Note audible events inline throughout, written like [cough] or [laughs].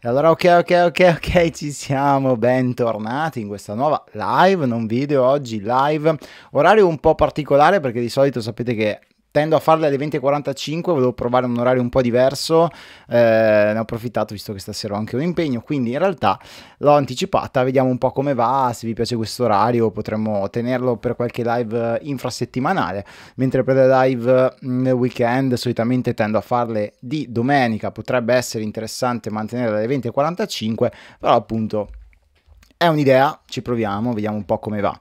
E allora ok, ok, ok, ok, ci siamo, bentornati in questa nuova live, non video oggi, live, orario un po' particolare perché di solito sapete che tendo a farle alle 20.45, volevo provare un orario un po' diverso, eh, ne ho approfittato visto che stasera ho anche un impegno, quindi in realtà l'ho anticipata, vediamo un po' come va, se vi piace questo orario potremmo tenerlo per qualche live infrasettimanale, mentre per le live mm, nel weekend solitamente tendo a farle di domenica, potrebbe essere interessante mantenerle alle 20.45, però appunto è un'idea, ci proviamo, vediamo un po' come va.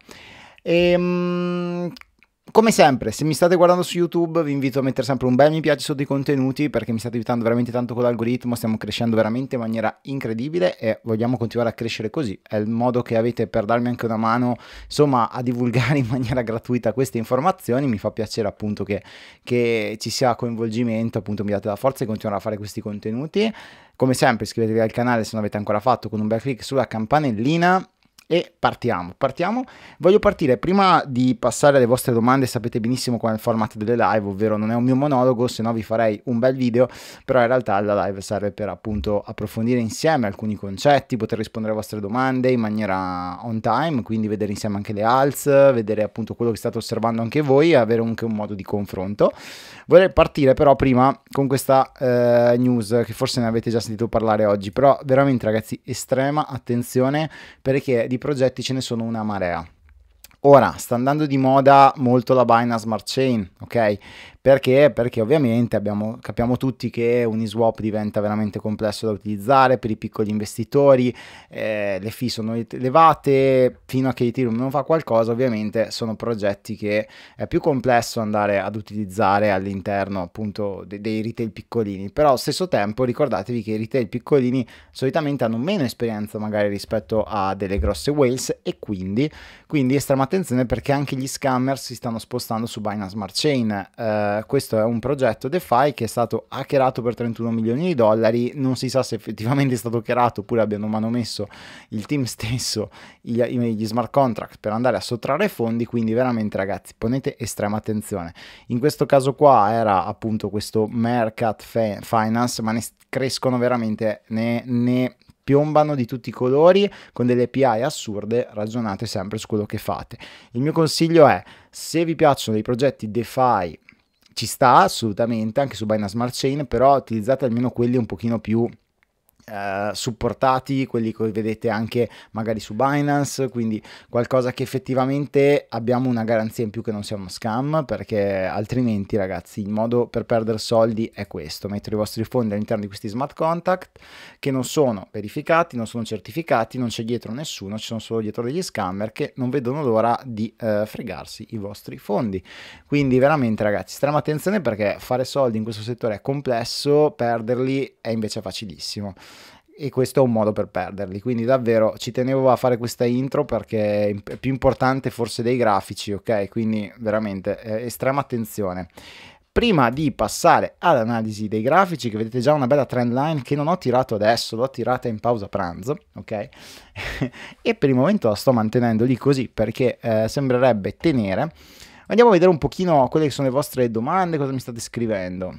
E, ehm, come sempre, se mi state guardando su YouTube, vi invito a mettere sempre un bel mi piace sotto i contenuti perché mi state aiutando veramente tanto con l'algoritmo. Stiamo crescendo veramente in maniera incredibile e vogliamo continuare a crescere così. È il modo che avete per darmi anche una mano, insomma, a divulgare [laughs] in maniera gratuita queste informazioni. Mi fa piacere appunto che, che ci sia coinvolgimento, appunto, mi date la forza di continuare a fare questi contenuti. Come sempre, iscrivetevi al canale se non avete ancora fatto con un bel clic sulla campanellina e partiamo, partiamo. Voglio partire prima di passare alle vostre domande, sapete benissimo qual è il format delle live, ovvero non è un mio monologo, se no vi farei un bel video, però in realtà la live serve per appunto approfondire insieme alcuni concetti, poter rispondere alle vostre domande in maniera on time, quindi vedere insieme anche le alz, vedere appunto quello che state osservando anche voi e avere anche un modo di confronto. Vorrei partire però prima con questa eh, news che forse ne avete già sentito parlare oggi, però veramente ragazzi estrema attenzione perché di di progetti ce ne sono una marea. Ora sta andando di moda molto la Binance Smart Chain, ok? Perché? Perché ovviamente abbiamo, capiamo tutti che Uniswap diventa veramente complesso da utilizzare per i piccoli investitori, eh, le fee sono elevate, fino a che Ethereum non fa qualcosa ovviamente sono progetti che è più complesso andare ad utilizzare all'interno appunto de dei retail piccolini, però allo stesso tempo ricordatevi che i retail piccolini solitamente hanno meno esperienza magari rispetto a delle grosse whales e quindi, quindi estrema attenzione perché anche gli scammer si stanno spostando su Binance Smart Chain. Eh, questo è un progetto DeFi che è stato hackerato per 31 milioni di dollari, non si sa se effettivamente è stato hackerato oppure abbiano manomesso il team stesso gli, gli smart contract per andare a sottrarre fondi, quindi veramente ragazzi ponete estrema attenzione. In questo caso qua era appunto questo Mercat Finance, ma ne crescono veramente, ne, ne piombano di tutti i colori con delle API assurde, ragionate sempre su quello che fate. Il mio consiglio è, se vi piacciono dei progetti DeFi ci sta assolutamente anche su Binance Smart Chain, però utilizzate almeno quelli un pochino più eh, supportati, quelli che vedete anche magari su Binance, quindi qualcosa che effettivamente abbiamo una garanzia in più che non sia uno scam, perché altrimenti ragazzi il modo per perdere soldi è questo, mettere i vostri fondi all'interno di questi smart contact che non sono verificati, non sono certificati, non c'è dietro nessuno, ci sono solo dietro degli scammer che non vedono l'ora di eh, fregarsi i vostri fondi. Quindi veramente ragazzi, estrema attenzione perché fare soldi in questo settore è complesso, perderli è invece facilissimo e questo è un modo per perderli. Quindi davvero ci tenevo a fare questa intro perché è più importante forse dei grafici, ok? Quindi veramente eh, estrema attenzione. Prima di passare all'analisi dei grafici, che vedete già una bella trend line che non ho tirato adesso, l'ho tirata in pausa pranzo, ok? [laughs] e per il momento la sto mantenendo lì così perché eh, sembrerebbe tenere. Andiamo a vedere un pochino quelle che sono le vostre domande, cosa mi state scrivendo.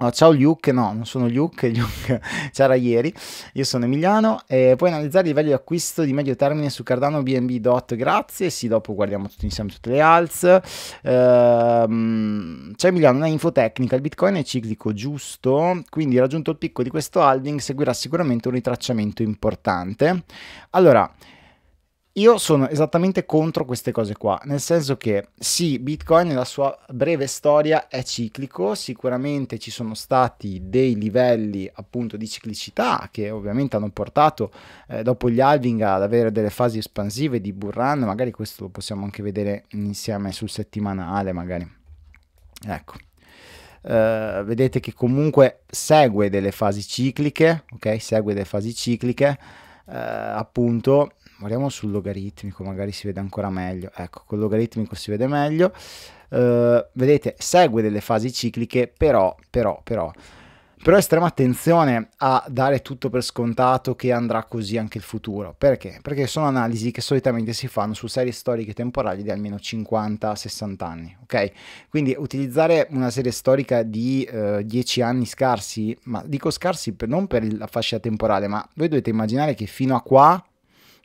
Oh, ciao Luke, no, non sono Luke, [laughs] Luke c'era ieri, io sono Emiliano e puoi analizzare i livelli di acquisto di medio termine su Cardano BNB DOT, grazie, sì dopo guardiamo tutti insieme tutte le alze. Ehm, c'è Emiliano, una info tecnica, il Bitcoin è ciclico giusto, quindi raggiunto il picco di questo holding seguirà sicuramente un ritracciamento importante. Allora, io sono esattamente contro queste cose qua, nel senso che sì, Bitcoin nella sua breve storia è ciclico, sicuramente ci sono stati dei livelli appunto di ciclicità che ovviamente hanno portato eh, dopo gli halving ad avere delle fasi espansive di bull run, magari questo lo possiamo anche vedere insieme sul settimanale magari. Ecco. Uh, vedete che comunque segue delle fasi cicliche, ok? Segue delle fasi cicliche. Uh, appunto guardiamo sul logaritmico, magari si vede ancora meglio. Ecco, col logaritmico si vede meglio. Uh, vedete, segue delle fasi cicliche, però, però, però, però estrema attenzione a dare tutto per scontato che andrà così anche il futuro. Perché? Perché sono analisi che solitamente si fanno su serie storiche temporali di almeno 50-60 anni, ok? Quindi utilizzare una serie storica di uh, eh, 10 anni scarsi, ma dico scarsi per, non per la fascia temporale, ma voi dovete immaginare che fino a qua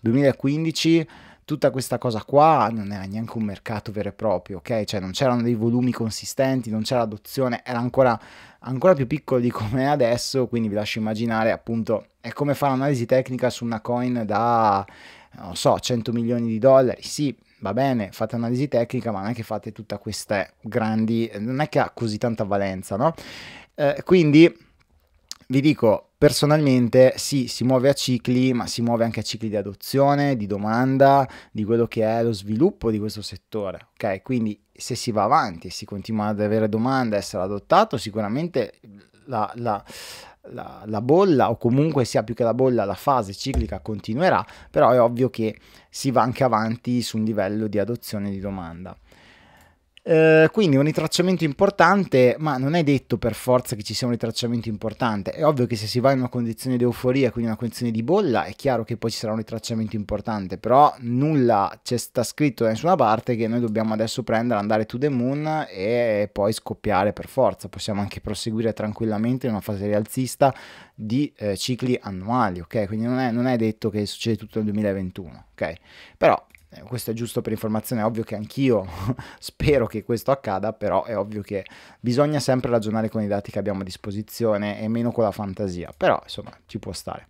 2015 tutta questa cosa qua non era neanche un mercato vero e proprio, ok? Cioè non c'erano dei volumi consistenti, non c'era adozione, era ancora, ancora più piccolo di come è adesso, quindi vi lascio immaginare appunto, è come fare un'analisi tecnica su una coin da, non so, 100 milioni di dollari, sì, va bene, fate analisi tecnica, ma non è che fate tutte queste grandi, non è che ha così tanta valenza, no? Eh, quindi vi dico personalmente sì, si muove a cicli, ma si muove anche a cicli di adozione, di domanda, di quello che è lo sviluppo di questo settore. Ok, quindi se si va avanti e si continua ad avere domanda, essere adottato, sicuramente la, la la, la, bolla o comunque sia più che la bolla la fase ciclica continuerà però è ovvio che si va anche avanti su un livello di adozione di domanda eh, quindi un ritracciamento importante, ma non è detto per forza che ci sia un ritracciamento importante. È ovvio che se si va in una condizione di euforia, quindi una condizione di bolla, è chiaro che poi ci sarà un ritracciamento importante, però nulla c'è sta scritto da nessuna parte che noi dobbiamo adesso prendere, andare to the moon e poi scoppiare per forza. Possiamo anche proseguire tranquillamente in una fase rialzista di eh, cicli annuali, ok? Quindi non è, non è detto che succede tutto nel 2021, ok? Però eh, questo è giusto per informazione, è ovvio che anch'io [laughs] spero che questo accada, però è ovvio che bisogna sempre ragionare con i dati che abbiamo a disposizione e meno con la fantasia, però insomma ci può stare.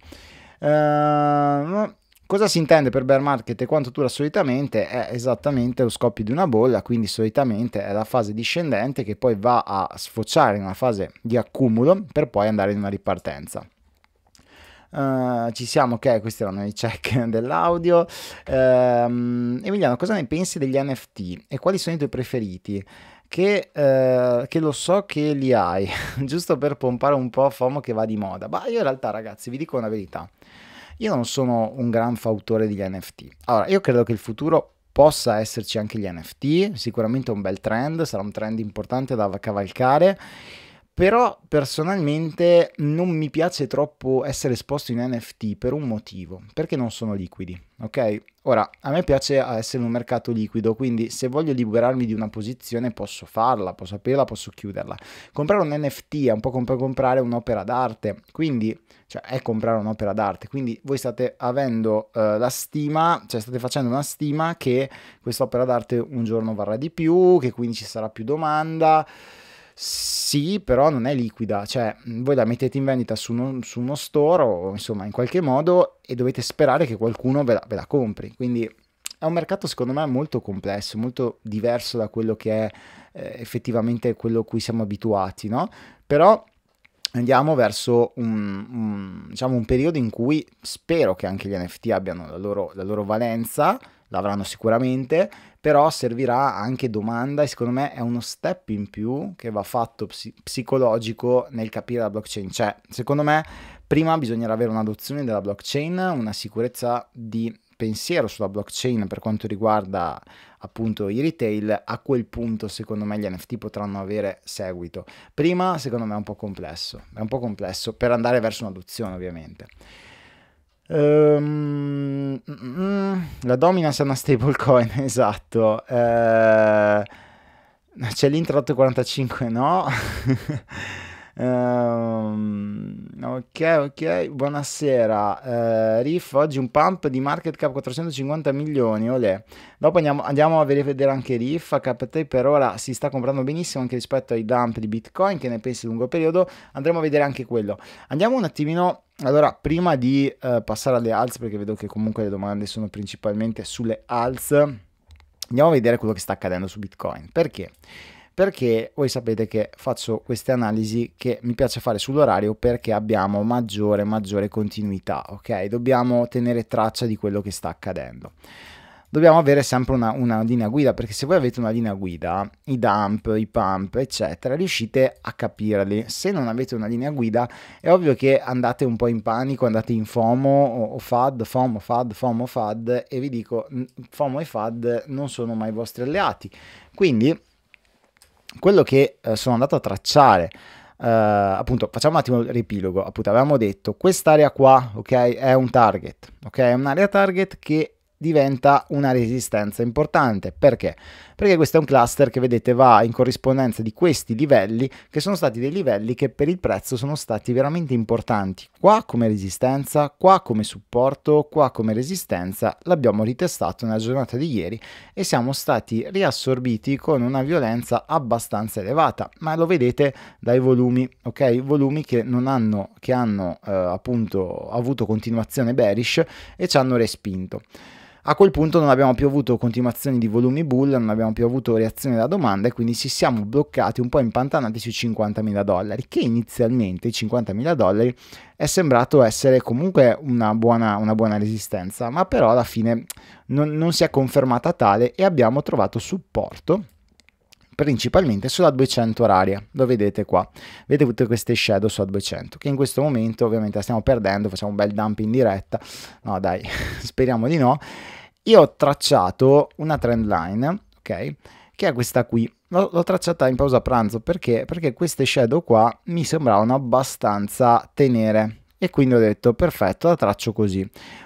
Uh, cosa si intende per bear market e quanto dura solitamente? È esattamente lo scoppio di una bolla, quindi solitamente è la fase discendente che poi va a sfociare in una fase di accumulo per poi andare in una ripartenza. Uh, ci siamo, ok, questi erano i check [laughs] dell'audio. Um, Emiliano, cosa ne pensi degli NFT e quali sono i tuoi preferiti? Che, uh, che lo so che li hai, [laughs] giusto per pompare un po' FOMO che va di moda. Ma io in realtà, ragazzi, vi dico una verità. Io non sono un gran fautore degli NFT. Allora, io credo che il futuro possa esserci anche gli NFT, sicuramente un bel trend, sarà un trend importante da cavalcare però personalmente non mi piace troppo essere esposto in NFT per un motivo, perché non sono liquidi, ok? Ora, a me piace ah, essere in un mercato liquido, quindi se voglio liberarmi di una posizione posso farla, posso aprirla, posso chiuderla. Comprare un NFT è un po' come comprare un'opera d'arte, quindi, cioè è comprare un'opera d'arte, quindi voi state avendo eh, la stima, cioè state facendo una stima che quest'opera d'arte un giorno varrà di più, che quindi ci sarà più domanda sì, però non è liquida, cioè mm, voi la mettete in vendita su, uno, su uno store o insomma in qualche modo e dovete sperare che qualcuno ve la, ve la compri. Quindi è un mercato secondo me molto complesso, molto diverso da quello che è eh, effettivamente quello a cui siamo abituati, no? Però andiamo verso un, un, diciamo, un periodo in cui spero che anche gli NFT abbiano la loro, la loro valenza, l'avranno sicuramente, però servirà anche domanda e secondo me è uno step in più che va fatto psi psicologico nel capire la blockchain. Cioè, secondo me prima bisognerà avere un'adozione della blockchain, una sicurezza di pensiero sulla blockchain per quanto riguarda appunto i retail, a quel punto secondo me gli NFT potranno avere seguito. Prima secondo me è un po' complesso, è un po' complesso per andare verso un'adozione ovviamente. Um, mm, la domina è una stablecoin, [laughs] esatto. Uh, c'è l'Intra 845, no? [laughs] Um, ok, ok, buonasera. Uh, Riff, oggi un pump di market cap 450 milioni, olè. Dopo andiamo, andiamo a vedere anche Riff, KT per ora si sta comprando benissimo anche rispetto ai dump di Bitcoin, che ne pensi lungo periodo, andremo a vedere anche quello. Andiamo un attimino... Allora, prima di uh, passare alle alze, perché vedo che comunque le domande sono principalmente sulle alze, andiamo a vedere quello che sta accadendo su Bitcoin. Perché? perché voi sapete che faccio queste analisi che mi piace fare sull'orario perché abbiamo maggiore, maggiore continuità, ok? Dobbiamo tenere traccia di quello che sta accadendo dobbiamo avere sempre una, una, linea guida perché se voi avete una linea guida i dump, i pump eccetera riuscite a capirli se non avete una linea guida è ovvio che andate un po' in panico andate in FOMO o, o FAD FOMO, FAD, FOMO, FAD e vi dico FOMO e FAD non sono mai vostri alleati quindi quello che eh, sono andato a tracciare Uh, appunto facciamo un attimo il riepilogo appunto avevamo detto quest'area qua ok è un target ok è un'area target che diventa una resistenza importante perché perché questo è un cluster che vedete va in corrispondenza di questi livelli che sono stati dei livelli che per il prezzo sono stati veramente importanti. Qua come resistenza, qua come supporto, qua come resistenza l'abbiamo ritestato nella giornata di ieri e siamo stati riassorbiti con una violenza abbastanza elevata, ma lo vedete dai volumi, ok? Volumi che non hanno che hanno eh, appunto avuto continuazione bearish e ci hanno respinto. A quel punto non abbiamo più avuto continuazioni di volumi bull, non abbiamo più avuto reazione alla domanda e quindi ci siamo bloccati un po' impantanati sui 50.000 dollari, che inizialmente i 50.000 dollari è sembrato essere comunque una buona, una buona resistenza, ma però alla fine non, non si è confermata tale e abbiamo trovato supporto principalmente sulla 200 oraria, lo vedete qua, vedete tutte queste shadow sulla 200, che in questo momento ovviamente la stiamo perdendo, facciamo un bel dump in diretta, no dai, [laughs] speriamo di no, io ho tracciato una trend line, ok, che è questa qui, l'ho tracciata in pausa pranzo perché? Perché queste shadow qua mi sembravano abbastanza tenere, e quindi ho detto perfetto la traccio così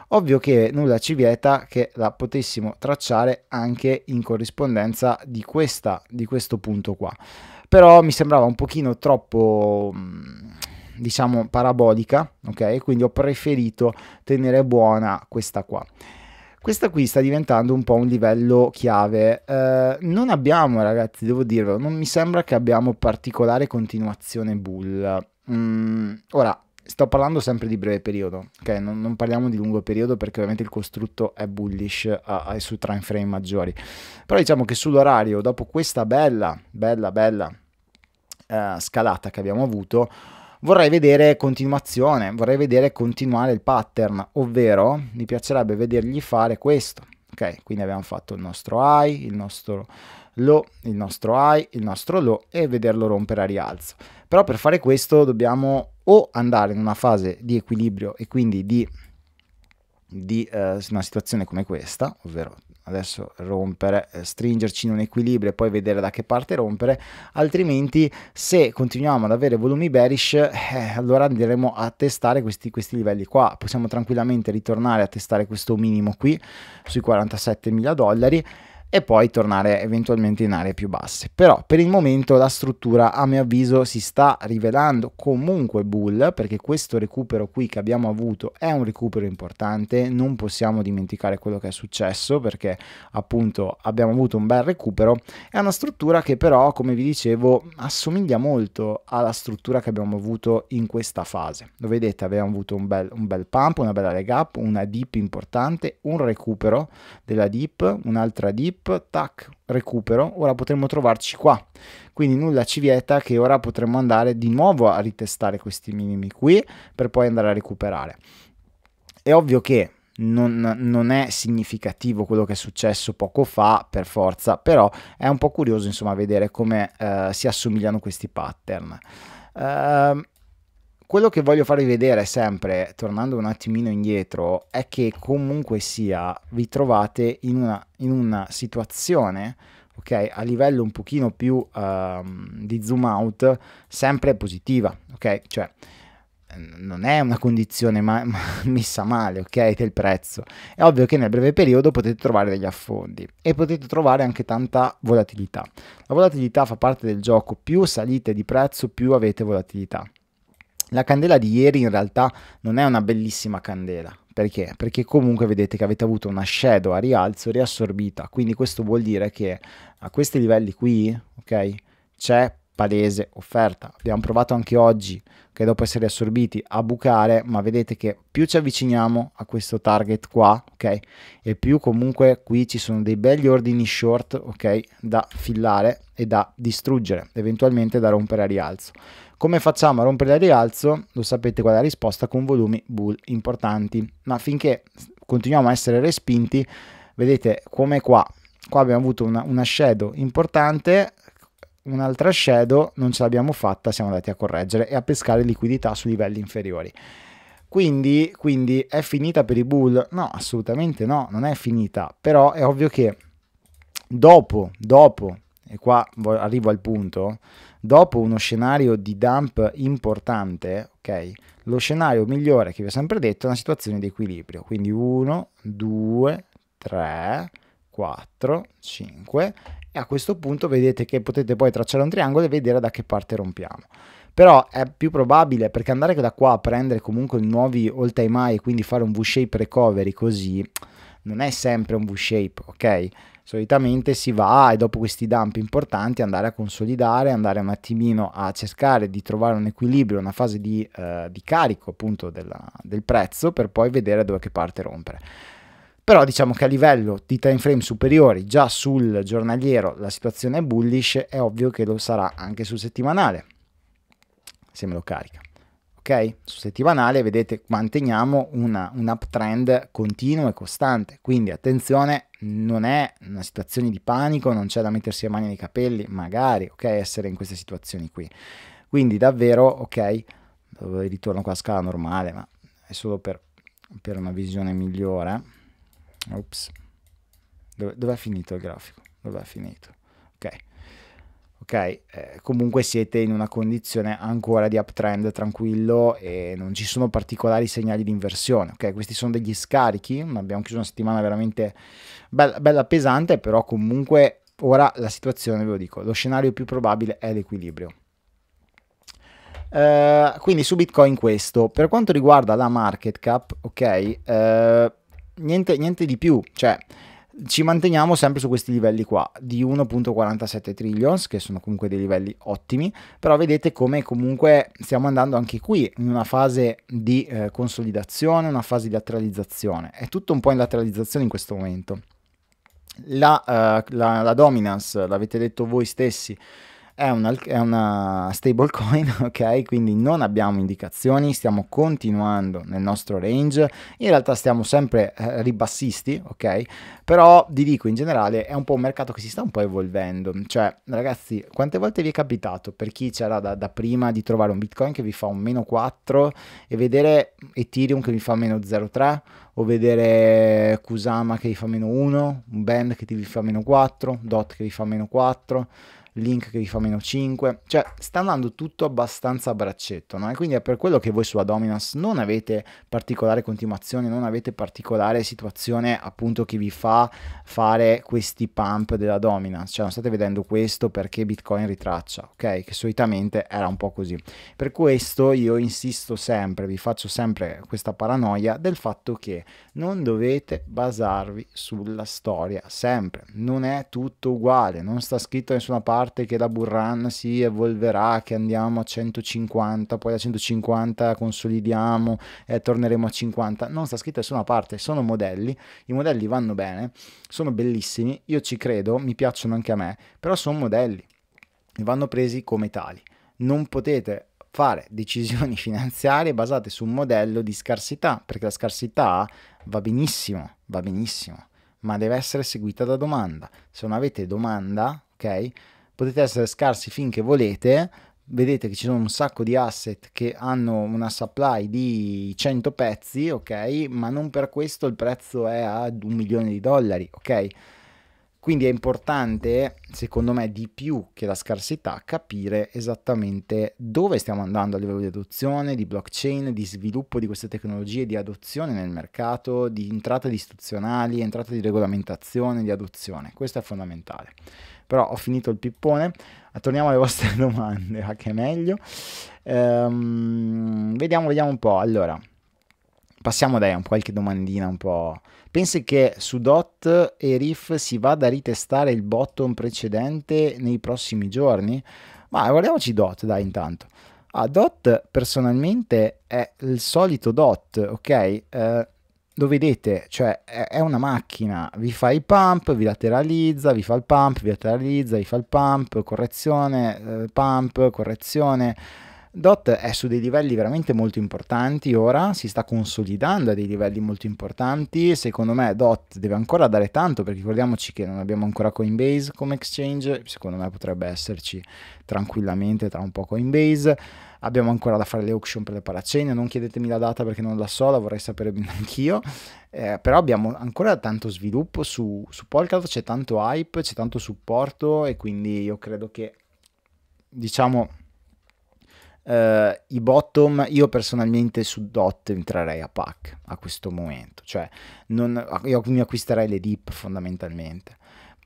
ovvio che nulla ci vieta che la potessimo tracciare anche in corrispondenza di questa di questo punto qua però mi sembrava un pochino troppo mm, diciamo parabolica ok quindi ho preferito tenere buona questa qua questa qui sta diventando un po' un livello chiave. Eh, non abbiamo, ragazzi, devo dirvelo, non mi sembra che abbiamo particolare continuazione bull. Mm, ora, sto parlando sempre di breve periodo, ok? Non, non, parliamo di lungo periodo perché ovviamente il costrutto è bullish e eh, eh, su time frame maggiori. Però diciamo che sull'orario, dopo questa bella, bella, bella eh, scalata che abbiamo avuto, vorrei vedere continuazione, vorrei vedere continuare il pattern, ovvero mi piacerebbe vedergli fare questo, ok? Quindi abbiamo fatto il nostro high, il nostro low, il nostro high, il nostro low e vederlo rompere a rialzo. Però per fare questo dobbiamo o andare in una fase di equilibrio e quindi di, di eh, una situazione come questa, ovvero adesso rompere, eh, stringerci in un equilibrio e poi vedere da che parte rompere, altrimenti se continuiamo ad avere volumi bearish, eh, allora andremo a testare questi, questi, livelli qua, possiamo tranquillamente ritornare a testare questo minimo qui sui 47 mila dollari, e poi tornare eventualmente in aree più basse. Però per il momento la struttura a mio avviso si sta rivelando comunque bull perché questo recupero qui che abbiamo avuto è un recupero importante, non possiamo dimenticare quello che è successo perché appunto abbiamo avuto un bel recupero, è una struttura che però come vi dicevo assomiglia molto alla struttura che abbiamo avuto in questa fase. Lo vedete abbiamo avuto un bel, un bel pump, una bella leg up, una dip importante, un recupero della dip, un'altra dip chip, tac, recupero, ora potremmo trovarci qua. Quindi nulla ci vieta che ora potremmo andare di nuovo a ritestare questi minimi qui per poi andare a recuperare. È ovvio che non, non, è significativo quello che è successo poco fa per forza, però è un po' curioso insomma vedere come eh, si assomigliano questi pattern. Uh, quello che voglio farvi vedere sempre, tornando un attimino indietro, è che comunque sia vi trovate in una, in una situazione, ok, a livello un pochino più um, di zoom out, sempre positiva, ok? Cioè, non è una condizione ma, ma [laughs] messa male, ok, del prezzo. È ovvio che nel breve periodo potete trovare degli affondi e potete trovare anche tanta volatilità. La volatilità fa parte del gioco, più salite di prezzo, più avete volatilità. La candela di ieri in realtà non è una bellissima candela. Perché? Perché comunque vedete che avete avuto una shadow a rialzo riassorbita, quindi questo vuol dire che a questi livelli qui, ok, c'è palese offerta. Abbiamo provato anche oggi, che dopo essere assorbiti, a bucare, ma vedete che più ci avviciniamo a questo target qua, ok? E più comunque qui ci sono dei belli ordini short, ok? Da fillare e da distruggere, eventualmente da rompere a rialzo. Come facciamo a rompere il rialzo? Lo sapete qual è la risposta con volumi bull importanti, ma finché continuiamo a essere respinti, vedete come qua, qua abbiamo avuto una, una shadow importante, un'altra shadow non ce l'abbiamo fatta, siamo andati a correggere e a pescare liquidità su livelli inferiori. Quindi, quindi, è finita per i bull? No, assolutamente no, non è finita, però è ovvio che dopo, dopo, e qua arrivo al punto, dopo uno scenario di dump importante, ok? Lo scenario migliore che vi ho sempre detto è una situazione di equilibrio, quindi 1, 2, 3, 4, 5 e a questo punto vedete che potete poi tracciare un triangolo e vedere da che parte rompiamo. Però è più probabile perché andare da qua a prendere comunque nuovi all time high e quindi fare un V-shape recovery così non è sempre un V-shape, ok? solitamente si va e dopo questi dump importanti andare a consolidare, andare un attimino a cercare di trovare un equilibrio, una fase di, eh, di carico appunto della, del prezzo per poi vedere dove che parte rompere però diciamo che a livello di time frame superiori già sul giornaliero la situazione è bullish è ovvio che lo sarà anche sul settimanale se me lo carica ok? Su settimanale vedete manteniamo una, un uptrend continuo e costante, quindi attenzione, non è una situazione di panico, non c'è da mettersi le mani nei capelli, magari, ok? Essere in queste situazioni qui. Quindi davvero, ok, ritorno qua a scala normale, ma è solo per, per una visione migliore. Ops, dove, dove è finito il grafico? Dove è finito? ok? Eh, comunque siete in una condizione ancora di uptrend tranquillo e non ci sono particolari segnali di inversione, ok? Questi sono degli scarichi, abbiamo chiuso una settimana veramente bella, bella pesante, però comunque ora la situazione, ve lo dico, lo scenario più probabile è l'equilibrio. Uh, quindi su Bitcoin questo. Per quanto riguarda la market cap, ok, uh, niente, niente, di più, cioè ci manteniamo sempre su questi livelli qua di 1.47 trillions che sono comunque dei livelli ottimi però vedete come comunque stiamo andando anche qui in una fase di eh, consolidazione una fase di lateralizzazione è tutto un po' in lateralizzazione in questo momento la, uh, la, la dominance l'avete detto voi stessi è una, è una stablecoin, [laughs] ok? Quindi non abbiamo indicazioni, stiamo continuando nel nostro range, in realtà stiamo sempre eh, ribassisti, ok? Però vi dico in generale è un po' un mercato che si sta un po' evolvendo, cioè ragazzi quante volte vi è capitato per chi c'era da, da prima di trovare un bitcoin che vi fa un meno 4 e vedere Ethereum che vi fa meno 0,3? o vedere Kusama che vi fa meno 1, un band che ti fa meno 4, Dot che vi fa meno 4, Link che vi fa meno 5, cioè sta andando tutto abbastanza a braccetto, no? E quindi è per quello che voi sulla Dominance non avete particolare continuazione, non avete particolare situazione appunto che vi fa fare questi pump della Dominance, cioè non state vedendo questo perché Bitcoin ritraccia, ok? Che solitamente era un po' così. Per questo io insisto sempre, vi faccio sempre questa paranoia del fatto che non dovete basarvi sulla storia, sempre, non è tutto uguale, non sta scritto da nessuna parte parte che la Burran si evolverà, che andiamo a 150, poi a 150 consolidiamo e eh, torneremo a 50, non sta scritto da nessuna parte, sono modelli, i modelli vanno bene, sono bellissimi, io ci credo, mi piacciono anche a me, però sono modelli, vanno presi come tali. Non potete fare decisioni [laughs] finanziarie basate su un modello di scarsità, perché la scarsità va benissimo, va benissimo, ma deve essere seguita da domanda. Se non avete domanda, ok? potete essere scarsi finché volete, vedete che ci sono un sacco di asset che hanno una supply di 100 pezzi, ok? Ma non per questo il prezzo è a un milione di dollari, ok? Quindi è importante, secondo me, di più che la scarsità, capire esattamente dove stiamo andando a livello di adozione, di blockchain, di sviluppo di queste tecnologie, di adozione nel mercato, di entrate di istituzionali, entrate di regolamentazione, di adozione. Questo è fondamentale. Però ho finito il pippone, torniamo alle vostre [laughs] domande, a che è meglio. Ehm, vediamo, vediamo un po'. Allora, passiamo dai, a qualche domandina un po' Pensi che su DOT e RIF si vada a ritestare il bottom precedente nei prossimi giorni? Ma guardiamoci DOT, dai, intanto. Ah, DOT personalmente è il solito DOT, ok? Eh, lo vedete, cioè è una macchina, vi fa i pump, vi lateralizza, vi fa il pump, vi lateralizza, vi fa il pump, correzione, eh, pump, correzione Dot è su dei livelli veramente molto importanti ora, si sta consolidando a dei livelli molto importanti, secondo me Dot deve ancora dare tanto perché ricordiamoci che non abbiamo ancora Coinbase come exchange, secondo me potrebbe esserci tranquillamente tra un po' Coinbase, abbiamo ancora da fare le auction per le paracene, non chiedetemi la data perché non la so, la vorrei sapere [laughs] anch'io, eh, però abbiamo ancora tanto sviluppo su, su Polkadot, c'è tanto hype, c'è tanto supporto e quindi io credo che diciamo eh, i bottom, io personalmente su DOT entrerei a pack a questo momento, cioè non, io mi acquisterei le dip fondamentalmente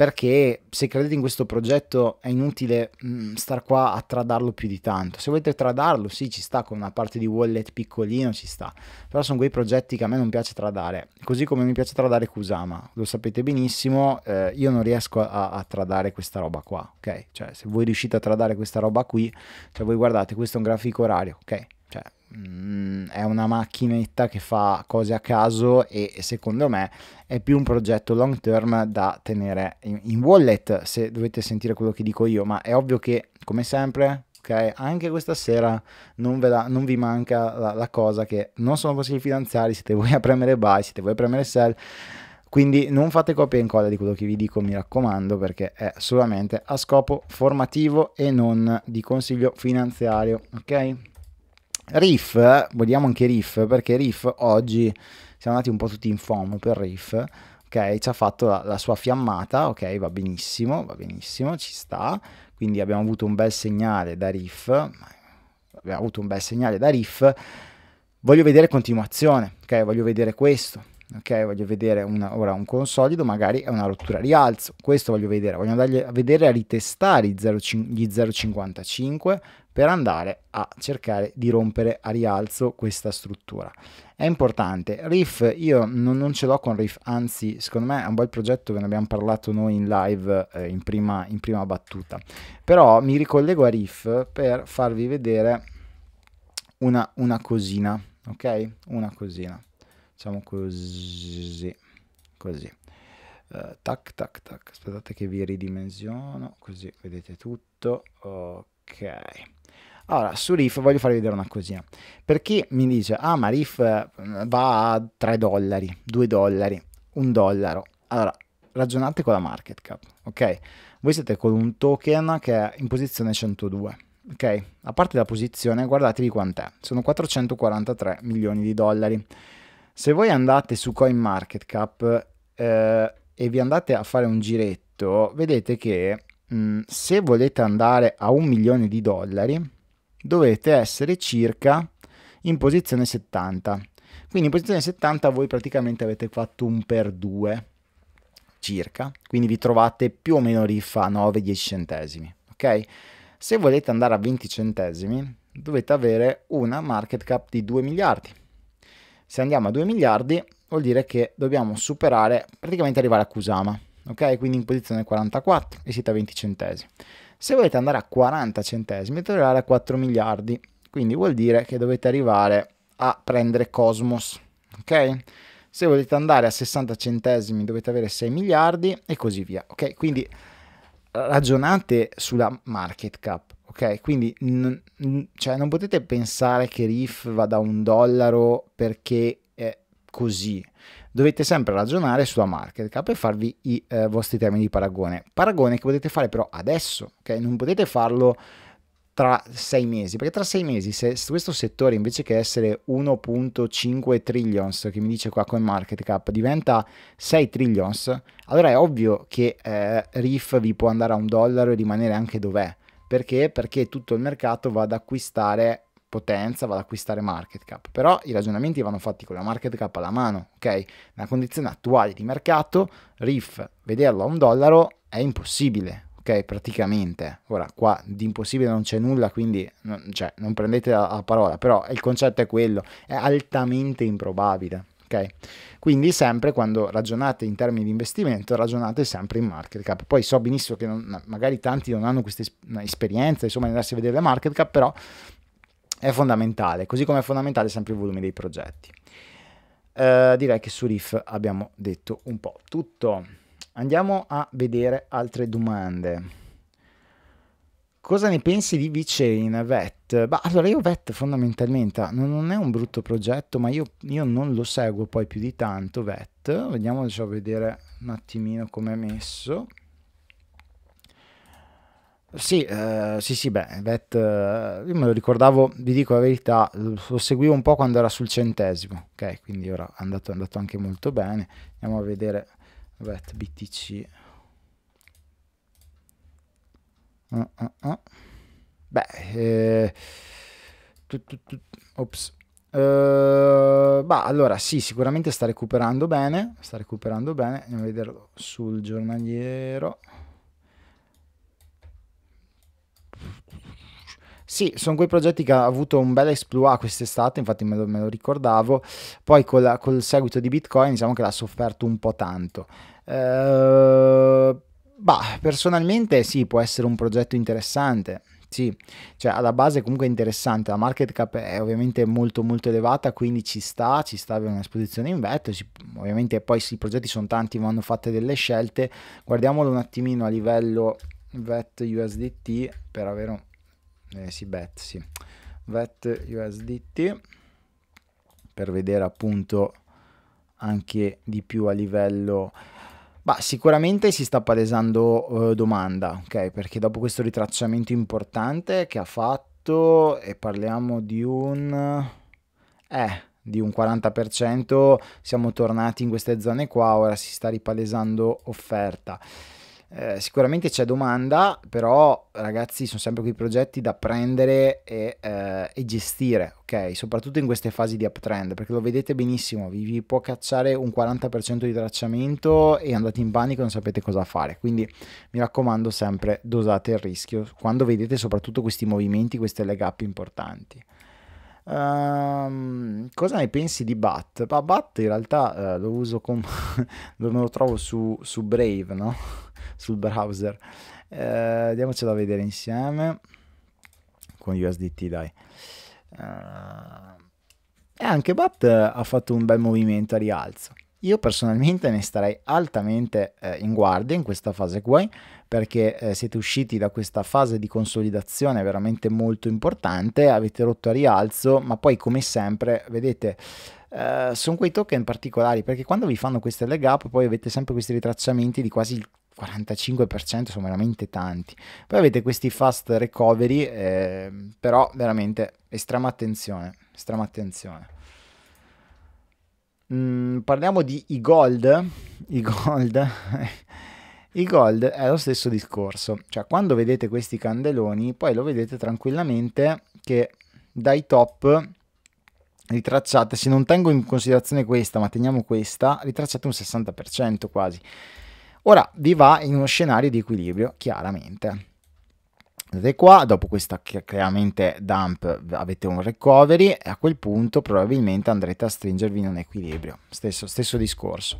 perché se credete in questo progetto è inutile mh, mm, star qua a tradarlo più di tanto. Se volete tradarlo, sì, ci sta con una parte di wallet piccolino, ci sta, però sono quei progetti che a me non piace tradare, così come mi piace tradare Kusama, lo sapete benissimo, eh, io non riesco a, a, tradare questa roba qua, ok? Cioè se voi riuscite a tradare questa roba qui, cioè voi guardate, questo è un grafico orario, ok? Cioè, mh, mm, è una macchinetta che fa cose a caso e secondo me è più un progetto long term da tenere in, in wallet se dovete sentire quello che dico io, ma è ovvio che come sempre Okay, anche questa sera non, la, non vi manca la, la, cosa che non sono possibili finanziari, siete voi a premere buy, siete voi a premere sell, quindi non fate copia e incolla di quello che vi dico, mi raccomando, perché è solamente a scopo formativo e non di consiglio finanziario, ok? Riff, vogliamo anche Riff, perché Riff oggi siamo andati un po' tutti in fomo per Riff, ok? Ci ha fatto la, la sua fiammata, ok? Va benissimo, va benissimo, ci sta. Quindi abbiamo avuto un bel segnale da Riff, abbiamo avuto un bel segnale da Riff. Voglio vedere continuazione, ok? Voglio vedere questo, ok? Voglio vedere una, ora un consolido, magari è una rottura rialzo, questo voglio vedere, voglio andare a vedere a ritestare gli 0,55, per andare a cercare di rompere a rialzo questa struttura. È importante. Riff io non, non ce l'ho con Riff, anzi secondo me è un bel progetto, ve ne abbiamo parlato noi in live eh, in, prima, in prima battuta. Però mi ricollego a Riff per farvi vedere una, una cosina, ok? Una cosina. Facciamo così, così. Uh, tac tac tac aspettate che vi ridimensiono così vedete tutto ok allora, su Riff voglio farvi vedere una cosina. chi mi dice, ah ma Riff eh, va a 3 dollari, 2 dollari, 1 dollaro. Allora, ragionate con la market cap, ok? Voi siete con un token che è in posizione 102, ok? A parte la posizione, guardatevi quant'è. Sono 443 milioni di dollari. Se voi andate su CoinMarketCap eh, e vi andate a fare un giretto, vedete che mh, mm, se volete andare a un milione di dollari, dovete essere circa in posizione 70. Quindi in posizione 70 voi praticamente avete fatto un per 2 circa, quindi vi trovate più o meno riffa a 9-10 centesimi, ok? Se volete andare a 20 centesimi dovete avere una market cap di 2 miliardi. Se andiamo a 2 miliardi vuol dire che dobbiamo superare, praticamente arrivare a Kusama, ok? Quindi in posizione 44 e siete a 20 centesimi. Se volete andare a 40 centesimi tornerà a 4 miliardi, quindi vuol dire che dovete arrivare a prendere Cosmos, ok? Se volete andare a 60 centesimi dovete avere 6 miliardi e così via, ok? Quindi ragionate sulla market cap, ok? Quindi cioè, non potete pensare che RIF vada a un dollaro perché è così, dovete sempre ragionare sulla market cap e farvi i eh, vostri termini di paragone. Paragone che potete fare però adesso, ok? Non potete farlo tra sei mesi, perché tra sei mesi se questo settore invece che essere 1.5 trillions che mi dice qua con market cap diventa 6 trillions, allora è ovvio che eh, RIF vi può andare a un dollaro e rimanere anche dov'è. Perché? Perché tutto il mercato va ad acquistare potenza, vado ad acquistare market cap. Però i ragionamenti vanno fatti con la market cap alla mano, ok? Nella condizione attuale di mercato, RIF, vederlo a un dollaro è impossibile, ok? Praticamente. Ora, qua di impossibile non c'è nulla, quindi non, cioè, non prendete la, la, parola, però il concetto è quello, è altamente improbabile. ok? Quindi sempre quando ragionate in termini di investimento ragionate sempre in market cap. Poi so benissimo che non, magari tanti non hanno questa esperienza, insomma, di andarsi a vedere le market cap, però è fondamentale, così come è fondamentale sempre il volume dei progetti. Uh, direi che su Riff abbiamo detto un po' tutto. Andiamo a vedere altre domande. Cosa ne pensi di VeChain, VET? Bah, allora io VET fondamentalmente ah, non, non, è un brutto progetto, ma io, io, non lo seguo poi più di tanto VET. Vediamo, lasciamo vedere un attimino come è messo. Sì, eh, sì, sì, beh, Bet, eh, io me lo ricordavo, vi dico la verità, lo seguivo un po' quando era sul centesimo, ok? Quindi ora è andato, è andato anche molto bene. Andiamo a vedere Bet BTC. Uh, ah, uh, ah, uh. Ah. Beh, eh, tu, ops. Uh, allora sì, sicuramente sta recuperando bene, sta recuperando bene, andiamo a vederlo sul giornaliero. Sì, sono quei progetti che ha avuto un bel exploit quest'estate, infatti me lo, me lo ricordavo, poi col, col, seguito di Bitcoin diciamo che l'ha sofferto un po' tanto. Eh, bah, personalmente sì, può essere un progetto interessante, sì, cioè alla base comunque è interessante, la market cap è ovviamente molto molto elevata, quindi ci sta, ci sta avere un'esposizione in vetto, ci, ovviamente poi sì, i progetti sono tanti, vanno fatte delle scelte, guardiamolo un attimino a livello VET USDT per avere un... Eh, sì, BET, sì. VET USDT per vedere appunto anche di più a livello... Bah, sicuramente si sta palesando eh, domanda, ok? Perché dopo questo ritracciamento importante che ha fatto e parliamo di un... Eh, di un 40% siamo tornati in queste zone qua, ora si sta ripalesando offerta. Eh, sicuramente c'è domanda, però ragazzi sono sempre quei progetti da prendere e, eh, e, gestire, ok? Soprattutto in queste fasi di uptrend, perché lo vedete benissimo, vi, vi può cacciare un 40% di tracciamento e andate in panico e non sapete cosa fare. Quindi mi raccomando sempre dosate il rischio quando vedete soprattutto questi movimenti, queste leg up importanti. Um, cosa ne pensi di Bat? Bah, Bat in realtà eh, lo uso come lo, [laughs] lo trovo su, su Brave, no? sul browser. Eh, andiamocelo a vedere insieme con USDT, dai. Eh, e anche BAT ha fatto un bel movimento a rialzo. Io personalmente ne starei altamente eh, in guardia in questa fase qui perché eh, siete usciti da questa fase di consolidazione veramente molto importante, avete rotto a rialzo, ma poi come sempre, vedete, eh, sono quei token particolari perché quando vi fanno queste leg up poi avete sempre questi ritracciamenti di quasi il 45% sono veramente tanti. Poi avete questi fast recovery, eh, però veramente estrema attenzione, estrema attenzione. Mm, parliamo di i gold, i gold. [laughs] I gold è lo stesso discorso, cioè quando vedete questi candeloni, poi lo vedete tranquillamente che dai top ritracciate, se non tengo in considerazione questa, ma teniamo questa, ritracciate un 60% quasi. Ora vi va in uno scenario di equilibrio, chiaramente. Vedete qua, dopo questa chiaramente dump avete un recovery e a quel punto probabilmente andrete a stringervi in un equilibrio. Stesso, stesso discorso.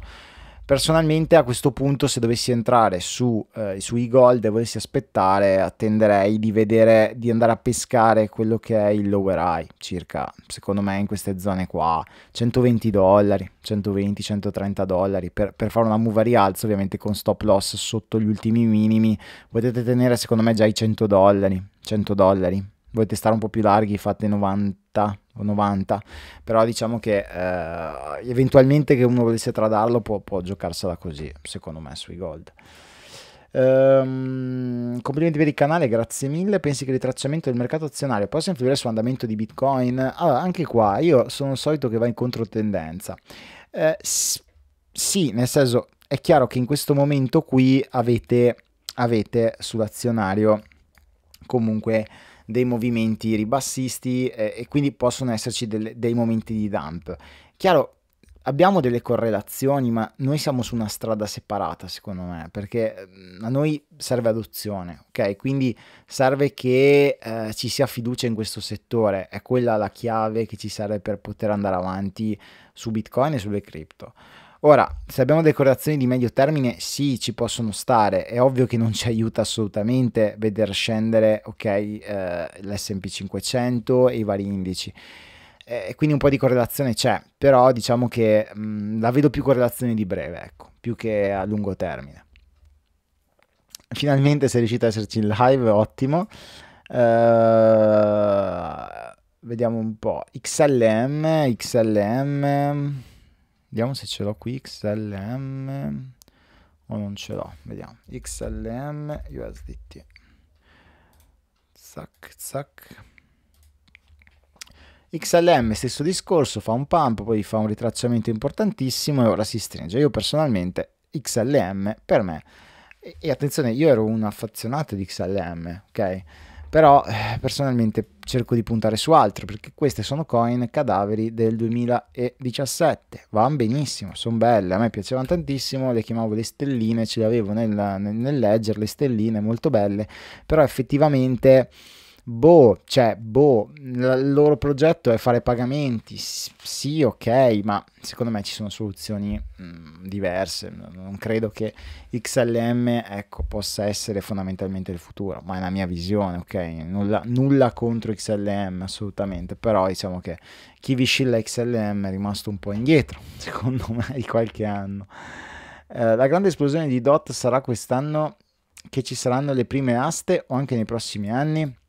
Personalmente a questo punto se dovessi entrare su, eh, sui gold e volessi aspettare, attenderei di vedere, di andare a pescare quello che è il lower high, circa, secondo me in queste zone qua, 120 dollari, 120, 130 dollari, per, per fare una move a rialzo ovviamente con stop loss sotto gli ultimi minimi, potete tenere secondo me già i 100 dollari, 100 dollari, volete stare un po' più larghi fate 90 o 90, però diciamo che eh, eventualmente che uno volesse tradarlo può, può giocarsela così, secondo me, sui gold. Um, complimenti per il canale, grazie mille. Pensi che il ritracciamento del mercato azionario possa influire sull'andamento di Bitcoin? Allora, anche qua io sono il solito che va in controtendenza. Eh, sì, nel senso, è chiaro che in questo momento qui avete, avete sull'azionario comunque dei movimenti ribassisti eh, e quindi possono esserci del, dei momenti di dump. Chiaro, abbiamo delle correlazioni, ma noi siamo su una strada separata, secondo me, perché mm, a noi serve adozione, ok? Quindi serve che eh, ci sia fiducia in questo settore, è quella la chiave che ci serve per poter andare avanti su Bitcoin e sulle cripto. Ora, se abbiamo decorazioni di medio termine, sì, ci possono stare, è ovvio che non ci aiuta assolutamente vedere scendere okay, eh, l'SP 500 e i vari indici. Eh, quindi un po' di correlazione c'è, però diciamo che mh, mm, la vedo più correlazione di breve, ecco, più che a lungo termine. Finalmente sei riuscito ad esserci in live, ottimo. Uh, vediamo un po'. XLM, XLM. Vediamo se ce l'ho qui XLM o non ce l'ho. Vediamo. XLM USDT. Zac, zac. XLM stesso discorso, fa un pump, poi fa un ritracciamento importantissimo e ora si stringe. Io personalmente XLM per me e, e attenzione, io ero un affazionato di XLM, ok? però eh, personalmente cerco di puntare su altro perché queste sono coin cadaveri del 2017 vanno benissimo sono belle a me piacevano tantissimo le chiamavo le stelline ce le avevo nel, nel, nel leggere le stelline molto belle però effettivamente boh, cioè, boh, il loro progetto è fare pagamenti, sì, ok, ma secondo me ci sono soluzioni mh, mm, diverse, non credo che XLM, ecco, possa essere fondamentalmente il futuro, ma è la mia visione, ok, nulla, nulla contro XLM, assolutamente, però diciamo che chi vi scilla XLM è rimasto un po' indietro, [laughs] secondo me, di qualche anno. Eh, la grande esplosione di DOT sarà quest'anno che ci saranno le prime aste o anche nei prossimi anni?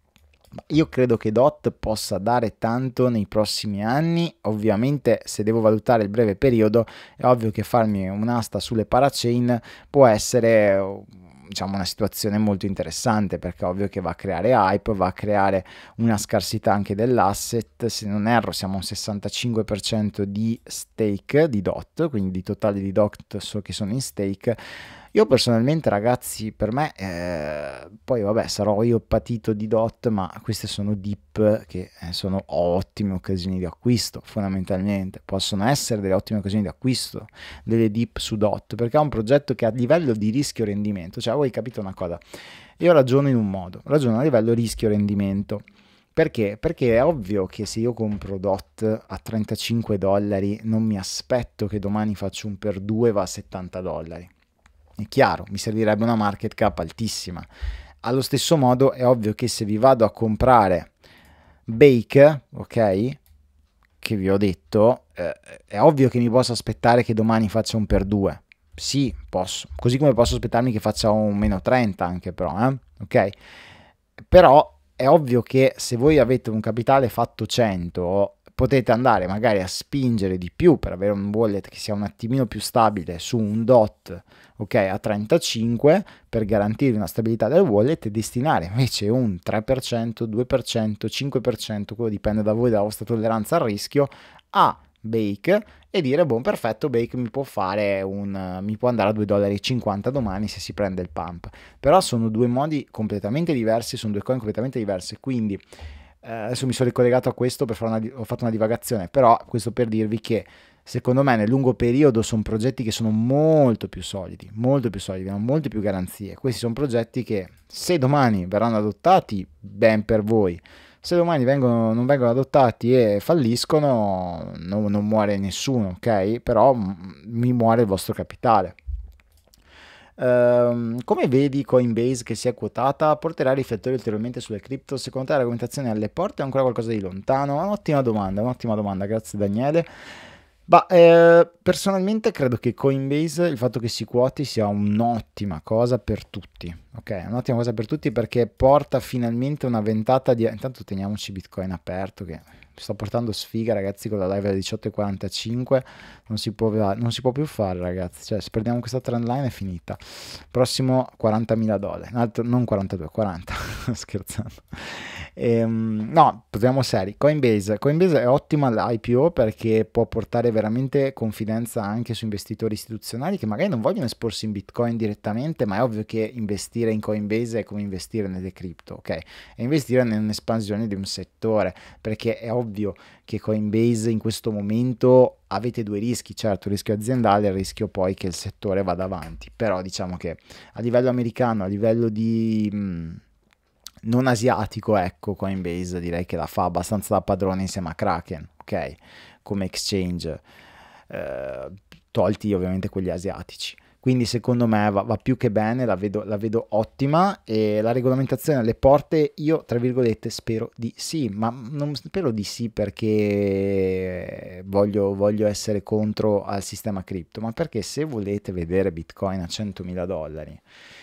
Io credo che DOT possa dare tanto nei prossimi anni, ovviamente se devo valutare il breve periodo è ovvio che farmi un'asta sulle parachain può essere diciamo una situazione molto interessante perché ovvio che va a creare hype, va a creare una scarsità anche dell'asset, se non erro siamo a un 65% di stake di DOT, quindi di totale di DOT so che sono in stake io personalmente, ragazzi, per me, eh, poi vabbè, sarò io patito di DOT, ma queste sono dip che eh, sono ottime occasioni di acquisto, fondamentalmente. Possono essere delle ottime occasioni di acquisto delle dip su DOT, perché è un progetto che a livello di rischio-rendimento, cioè voi capite una cosa, io ragiono in un modo, ragiono a livello rischio-rendimento. Perché? Perché è ovvio che se io compro DOT a 35 dollari non mi aspetto che domani faccio un per 2 va a 70 dollari. È chiaro, mi servirebbe una market cap altissima. Allo stesso modo è ovvio che se vi vado a comprare Bake, ok? Che vi ho detto, eh, è ovvio che mi posso aspettare che domani faccia un per due. Sì, posso. Così come posso aspettarmi che faccia un meno 30 anche però, eh? ok? Però è ovvio che se voi avete un capitale fatto 100 potete andare magari a spingere di più per avere un wallet che sia un attimino più stabile su un DOT okay, a 35 per garantire una stabilità del wallet e destinare invece un 3%, 2%, 5%, quello dipende da voi, dalla vostra tolleranza al rischio, a Bake e dire buon perfetto Bake mi può fare un mi può andare a 2,50 dollari domani se si prende il pump però sono due modi completamente diversi sono due coin completamente diverse quindi eh, adesso mi sono ricollegato a questo per fare una, ho fatto una divagazione, però questo per dirvi che secondo me nel lungo periodo sono progetti che sono molto più solidi, molto più solidi, hanno molte più garanzie. Questi sono progetti che se domani verranno adottati, ben per voi. Se domani vengono, non vengono adottati e falliscono, no, non muore nessuno, ok? Però mm, mi muore il vostro capitale. Um, come vedi Coinbase che si è quotata porterà riflettori ulteriormente sulle cripto? Secondo te l'argomentazione alle porte è ancora qualcosa di lontano? Un'ottima domanda, un'ottima domanda, grazie Daniele. Ma eh, personalmente credo che Coinbase, il fatto che si quoti sia un'ottima cosa per tutti, ok? Un'ottima cosa per tutti perché porta finalmente una ventata di... Intanto teniamoci Bitcoin aperto che sto portando sfiga ragazzi con la live alle 18.45 non si, può, non si può più fare ragazzi cioè se perdiamo questa trendline è finita prossimo 40.000 dollari non 42 40 [laughs] scherzando Ehm, no, torniamo seri. Coinbase. Coinbase è ottima l'IPO perché può portare veramente confidenza anche su investitori istituzionali che magari non vogliono esporsi in Bitcoin direttamente, ma è ovvio che investire in Coinbase è come investire nelle cripto, ok? E investire nell'espansione di un settore, perché è ovvio che Coinbase in questo momento avete due rischi, certo il rischio aziendale e il rischio poi che il settore vada avanti, però diciamo che a livello americano, a livello di... Mh, mm, non asiatico, ecco, Coinbase direi che la fa abbastanza da padrone insieme a Kraken, ok? Come exchange, eh, tolti ovviamente quelli asiatici quindi secondo me va, va più che bene, la vedo, la vedo, ottima e la regolamentazione alle porte io tra virgolette spero di sì, ma non spero di sì perché voglio, voglio essere contro al sistema cripto, ma perché se volete vedere Bitcoin a 100.000 dollari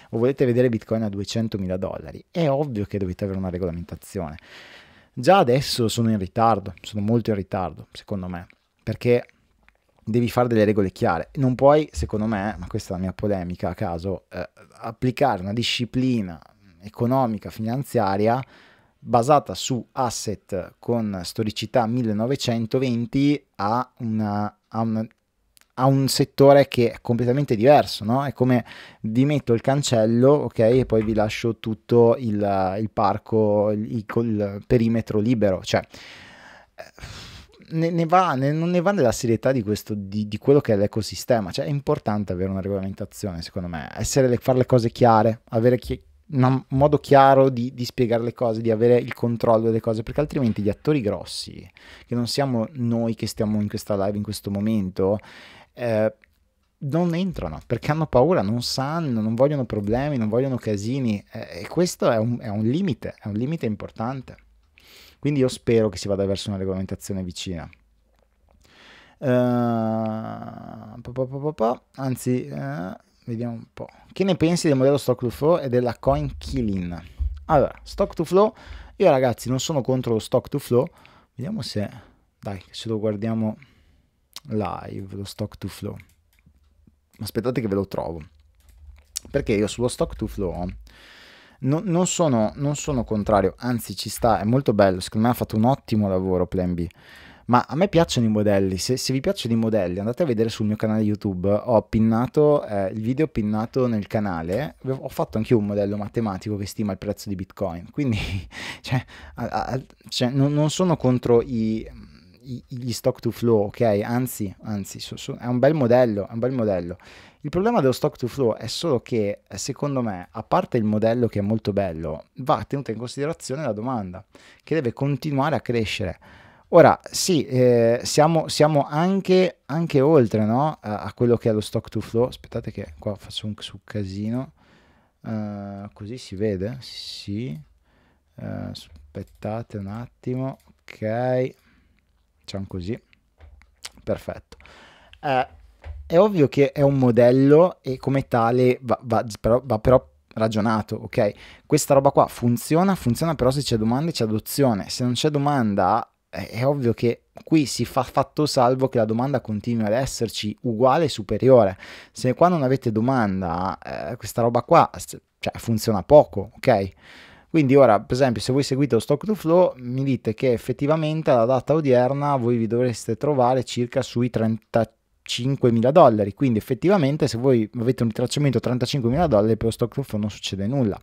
o volete vedere Bitcoin a 200.000 dollari, è ovvio che dovete avere una regolamentazione. Già adesso sono in ritardo, sono molto in ritardo, secondo me, perché devi fare delle regole chiare. Non puoi, secondo me, ma questa è la mia polemica a caso, eh, applicare una disciplina economica, finanziaria basata su asset con storicità 1920 a, una, a, una, a un settore che è completamente diverso, no? È come dimetto il cancello, ok, e poi vi lascio tutto il, il parco, il, il, perimetro libero, cioè... Eh, ne, ne va, ne, non ne va della serietà di, questo, di, di, quello che è l'ecosistema. Cioè, è importante avere una regolamentazione, secondo me, le, fare le cose chiare, avere chi, un modo chiaro di, di, spiegare le cose, di avere il controllo delle cose, perché altrimenti gli attori grossi, che non siamo noi che stiamo in questa live in questo momento, eh, non entrano perché hanno paura, non sanno, non vogliono problemi, non vogliono casini eh, e questo è un, è un limite, è un limite importante. Quindi io spero che si vada verso una regolamentazione vicina. Uh, pa, pa, pa, Anzi, uh, vediamo un po'. Che ne pensi del modello stock to flow e della coin killing? Allora, stock to flow, io ragazzi non sono contro lo stock to flow. Vediamo se, dai, se lo guardiamo live, lo stock to flow. Aspettate che ve lo trovo. Perché io sullo stock to flow non, non, sono, non sono contrario, anzi ci sta, è molto bello, secondo me ha fatto un ottimo lavoro Plan B ma a me piacciono i modelli, se, se, vi piacciono i modelli andate a vedere sul mio canale YouTube, ho pinnato eh, il video pinnato nel canale, ho fatto anche un modello matematico che stima il prezzo di Bitcoin, quindi [laughs] cioè, a, a, cioè, non, non, sono contro i, i, gli stock to flow, ok? Anzi, anzi so, so, è un bel modello, è un bel modello. Il problema dello stock to flow è solo che, eh, secondo me, a parte il modello che è molto bello, va tenuta in considerazione la domanda, che deve continuare a crescere. Ora, sì, eh, siamo, siamo anche, anche, oltre no? a, a, quello che è lo stock to flow. Aspettate che qua faccio un su casino. Uh, così si vede? Sì. Uh, aspettate un attimo. Ok. Facciamo così. Perfetto. Uh, è ovvio che è un modello e come tale va, va, però, va però ragionato, ok? Questa roba qua funziona, funziona però se c'è domanda c'è adozione, se non c'è domanda è ovvio che qui si fa fatto salvo che la domanda continui ad esserci uguale e superiore. Se qua non avete domanda, eh, questa roba qua cioè, funziona poco, ok? Quindi ora, per esempio, se voi seguite lo stock to flow, mi dite che effettivamente alla data odierna voi vi dovreste trovare circa sui 35. 5.000 dollari, quindi effettivamente se voi avete un ritracciamento 35.000 dollari per lo stock flow non succede nulla.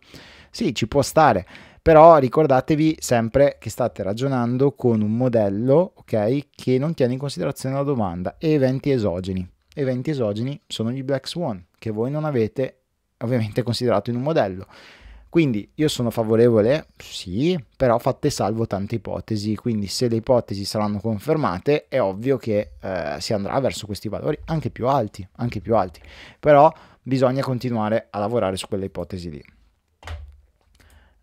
Sì, ci può stare, però ricordatevi sempre che state ragionando con un modello okay, che non tiene in considerazione la domanda e eventi esogeni. Eventi esogeni sono gli black swan che voi non avete ovviamente considerato in un modello. Quindi io sono favorevole, sì, però fatte salvo tante ipotesi, quindi se le ipotesi saranno confermate è ovvio che eh, si andrà verso questi valori anche più alti, anche più alti, però bisogna continuare a lavorare su quelle ipotesi lì.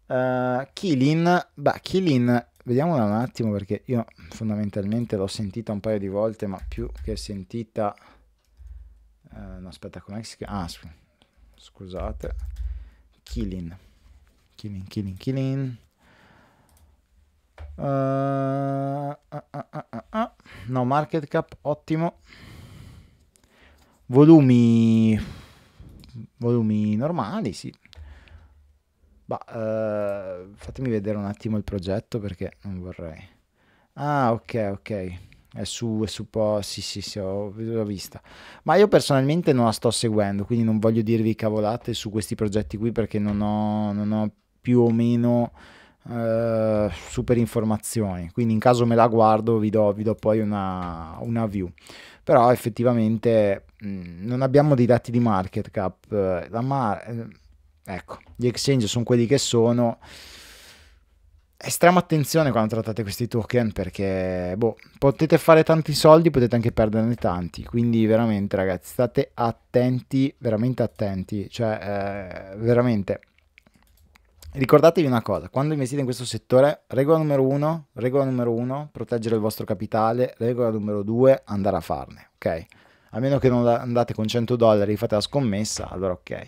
Uh, Kilin, beh, Kilin, vediamola un attimo perché io fondamentalmente l'ho sentita un paio di volte, ma più che sentita... Uh, no, aspetta, come si chiama? Ah, scusate. Kilin. Killing, killing, killing. Uh, uh, uh, no, market cap, ottimo. Volumi, volumi normali, sì. Bah, eh, fatemi vedere un attimo il progetto perché non vorrei. Ah, ok, ok. È su, è su po', sì, sì, sì, ho, l'ho vista. Ma io personalmente non la sto seguendo, quindi non voglio dirvi cavolate su questi progetti qui perché non ho, non ho più o meno eh, super informazioni, quindi in caso me la guardo vi do, vi do poi una, una view. Però effettivamente mh, mm, non abbiamo dei dati di market cap, eh, la mar- eh, ecco, gli exchange sono quelli che sono estrema attenzione quando trattate questi token perché boh, potete fare tanti soldi, potete anche perderne tanti, quindi veramente ragazzi state attenti, veramente attenti, cioè eh, veramente ricordatevi una cosa, quando investite in questo settore, regola numero uno, regola numero uno, proteggere il vostro capitale, regola numero due, andare a farne, ok? A meno che non andate con 100 dollari, fate la scommessa, allora ok.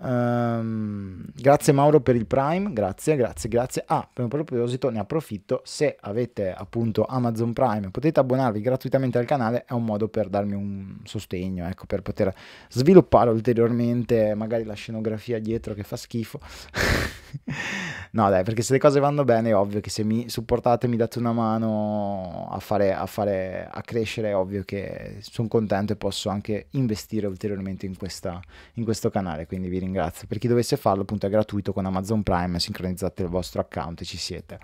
Um, grazie Mauro per il Prime, grazie, grazie, grazie. Ah, per un proposito ne approfitto, se avete appunto Amazon Prime potete abbonarvi gratuitamente al canale, è un modo per darmi un sostegno, ecco, per poter sviluppare ulteriormente magari la scenografia dietro che fa schifo. [laughs] no dai, perché se le cose vanno bene è ovvio che se mi supportate, mi date una mano a fare, a, fare, a crescere, è ovvio che sono contento e posso anche investire ulteriormente in, questa, in questo canale, quindi vi ringrazio ringrazio. Per chi dovesse farlo, appunto, è gratuito con Amazon Prime, sincronizzate il vostro account e ci siete.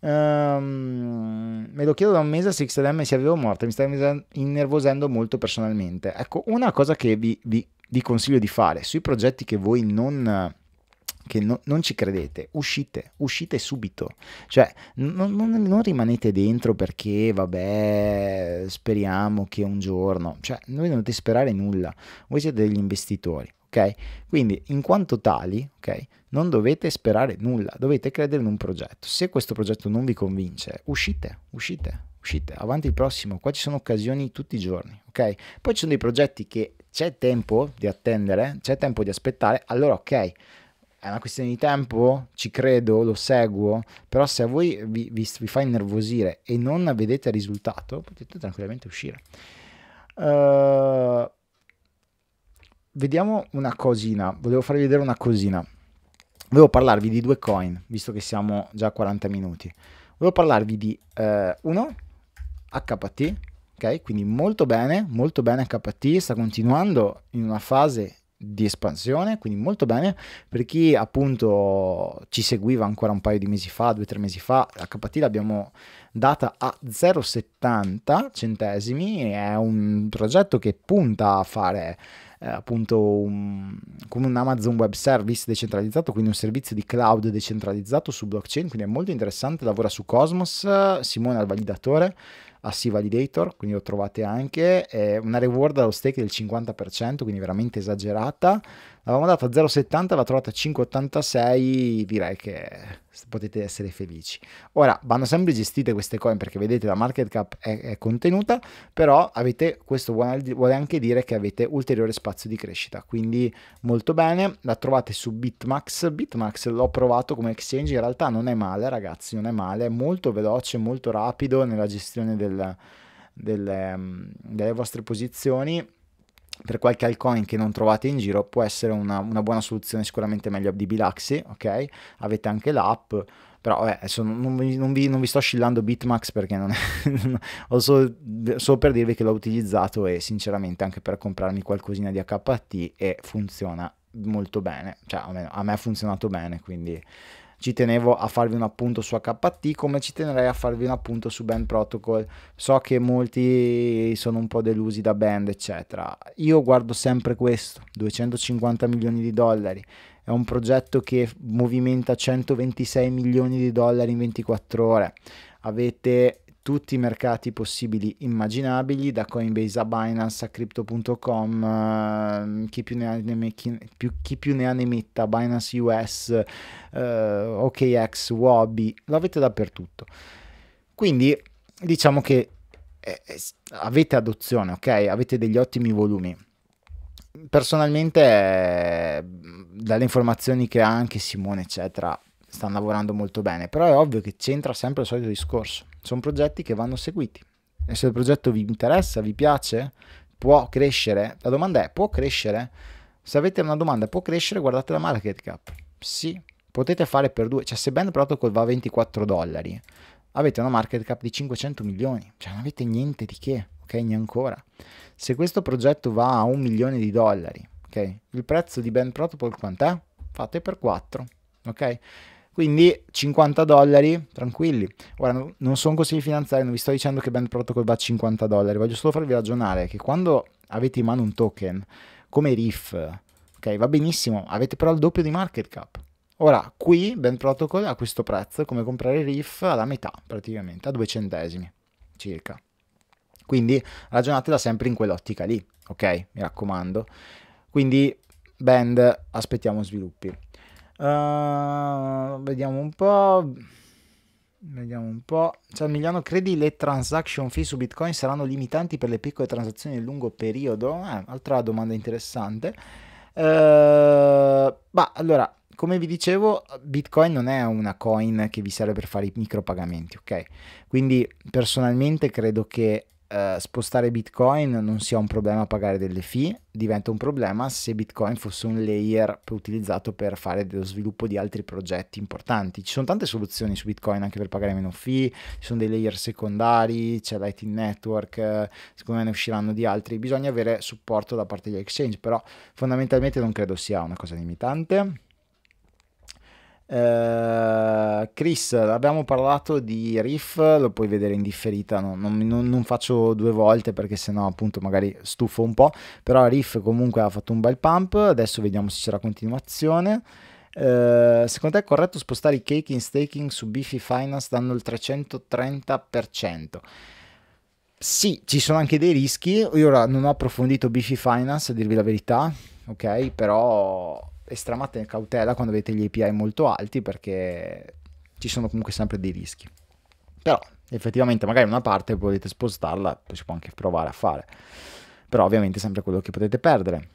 Um, me lo chiedo da un mese a 6LM se avevo morte. mi sta innervosendo molto personalmente. Ecco, una cosa che vi, vi, vi consiglio di fare sui progetti che voi non che no, non ci credete, uscite, uscite subito. Cioè, non, non, non, rimanete dentro perché, vabbè, speriamo che un giorno. Cioè, noi non dovete sperare nulla. Voi siete degli investitori ok? Quindi in quanto tali, ok? Non dovete sperare nulla, dovete credere in un progetto. Se questo progetto non vi convince, uscite, uscite, uscite, avanti il prossimo, qua ci sono occasioni tutti i giorni, ok? Poi ci sono dei progetti che c'è tempo di attendere, c'è tempo di aspettare, allora ok, è una questione di tempo, ci credo, lo seguo, però se a voi vi, vi, vi fa innervosire e non vedete il risultato, potete tranquillamente uscire. Uh, vediamo una cosina, volevo farvi vedere una cosina. Volevo parlarvi di due coin, visto che siamo già a 40 minuti. Volevo parlarvi di eh, uno, HT, ok? Quindi molto bene, molto bene HT, sta continuando in una fase di espansione, quindi molto bene. Per chi appunto ci seguiva ancora un paio di mesi fa, due o tre mesi fa, HT l'abbiamo data a 0,70 centesimi, è un progetto che punta a fare eh, appunto un, come un Amazon Web Service decentralizzato, quindi un servizio di cloud decentralizzato su blockchain, quindi è molto interessante, lavora su Cosmos, Simone è il validatore, C Validator, quindi lo trovate anche, è una reward allo stake del 50%, quindi veramente esagerata, L'avevamo data a 0,70, l'ha trovata a 5,86, direi che potete essere felici. Ora, vanno sempre gestite queste coin perché vedete la market cap è, è contenuta, però avete, questo vuole anche dire che avete ulteriore spazio di crescita, quindi molto bene, la trovate su Bitmax, Bitmax l'ho provato come exchange, in realtà non è male ragazzi, non è male, è molto veloce, molto rapido nella gestione del, del, mm, delle vostre posizioni per qualche altcoin che non trovate in giro può essere una, una buona soluzione sicuramente meglio di Bilaxi, ok? Avete anche l'app però vabbè, adesso non vi, non, vi, non vi, sto oscillando Bitmax perché non è [laughs] ho solo, solo, per dirvi che l'ho utilizzato e sinceramente anche per comprarmi qualcosina di HT e funziona molto bene cioè a a me ha funzionato bene quindi ci tenevo a farvi un appunto su HT come ci tenerei a farvi un appunto su Band Protocol. So che molti sono un po' delusi da Band, eccetera. Io guardo sempre questo, 250 milioni di dollari. È un progetto che movimenta 126 milioni di dollari in 24 ore. Avete tutti i mercati possibili immaginabili, da Coinbase a Binance a Crypto.com, eh, chi, più ne ha ne, chi, più, chi più ne ha ne metta, Binance US, eh, OKX, Wabi, l'avete dappertutto. Quindi diciamo che eh, eh avete adozione, ok? Avete degli ottimi volumi personalmente eh, dalle informazioni che ha anche Simone eccetera stanno lavorando molto bene però è ovvio che c'entra sempre il solito discorso sono progetti che vanno seguiti. E se il progetto vi interessa, vi piace, può crescere, la domanda è, può crescere? Se avete una domanda, può crescere, guardate la market cap. Sì, potete fare per due, cioè se Band Protocol va a 24 dollari, avete una market cap di 500 milioni, cioè non avete niente di che, ok, neanche ancora. Se questo progetto va a un milione di dollari, ok, il prezzo di Band Protocol quant'è? Fate per 4, ok? Quindi 50 dollari, tranquilli. Ora, non sono consigli finanziari, non vi sto dicendo che Band Protocol va a 50 dollari, voglio solo farvi ragionare che quando avete in mano un token come RIF, ok, va benissimo, avete però il doppio di market cap. Ora, qui Band Protocol a questo prezzo come comprare RIF alla metà, praticamente, a due centesimi circa. Quindi ragionatela sempre in quell'ottica lì, ok? Mi raccomando. Quindi, Band, aspettiamo sviluppi. Uh, vediamo un po'. Vediamo un po'. Cialmigliano, credi le transaction fee su Bitcoin saranno limitanti per le piccole transazioni nel lungo periodo? Eh, altra domanda interessante. Uh, allora, come vi dicevo, Bitcoin non è una coin che vi serve per fare i micropagamenti, ok? Quindi personalmente credo che eh, spostare Bitcoin non sia un problema pagare delle fee, diventa un problema se Bitcoin fosse un layer utilizzato per fare dello sviluppo di altri progetti importanti. Ci sono tante soluzioni su Bitcoin anche per pagare meno fee, ci sono dei layer secondari, c'è Lightning network, eh, secondo me ne usciranno di altri, bisogna avere supporto da parte degli exchange, però fondamentalmente non credo sia una cosa limitante. Uh, Chris, abbiamo parlato di Riff, lo puoi vedere in differita, no, non, non, non, faccio due volte perché sennò appunto magari stufo un po', però Riff comunque ha fatto un bel pump, adesso vediamo se c'è la continuazione. Uh, secondo te è corretto spostare i cake in staking su Biffy Finance dando il 330%? Sì, ci sono anche dei rischi, io ora non ho approfondito Biffy Finance a dirvi la verità, ok, però estremate cautela quando avete gli API molto alti perché ci sono comunque sempre dei rischi. Però effettivamente magari una parte potete spostarla, si può anche provare a fare. Però ovviamente è sempre quello che potete perdere.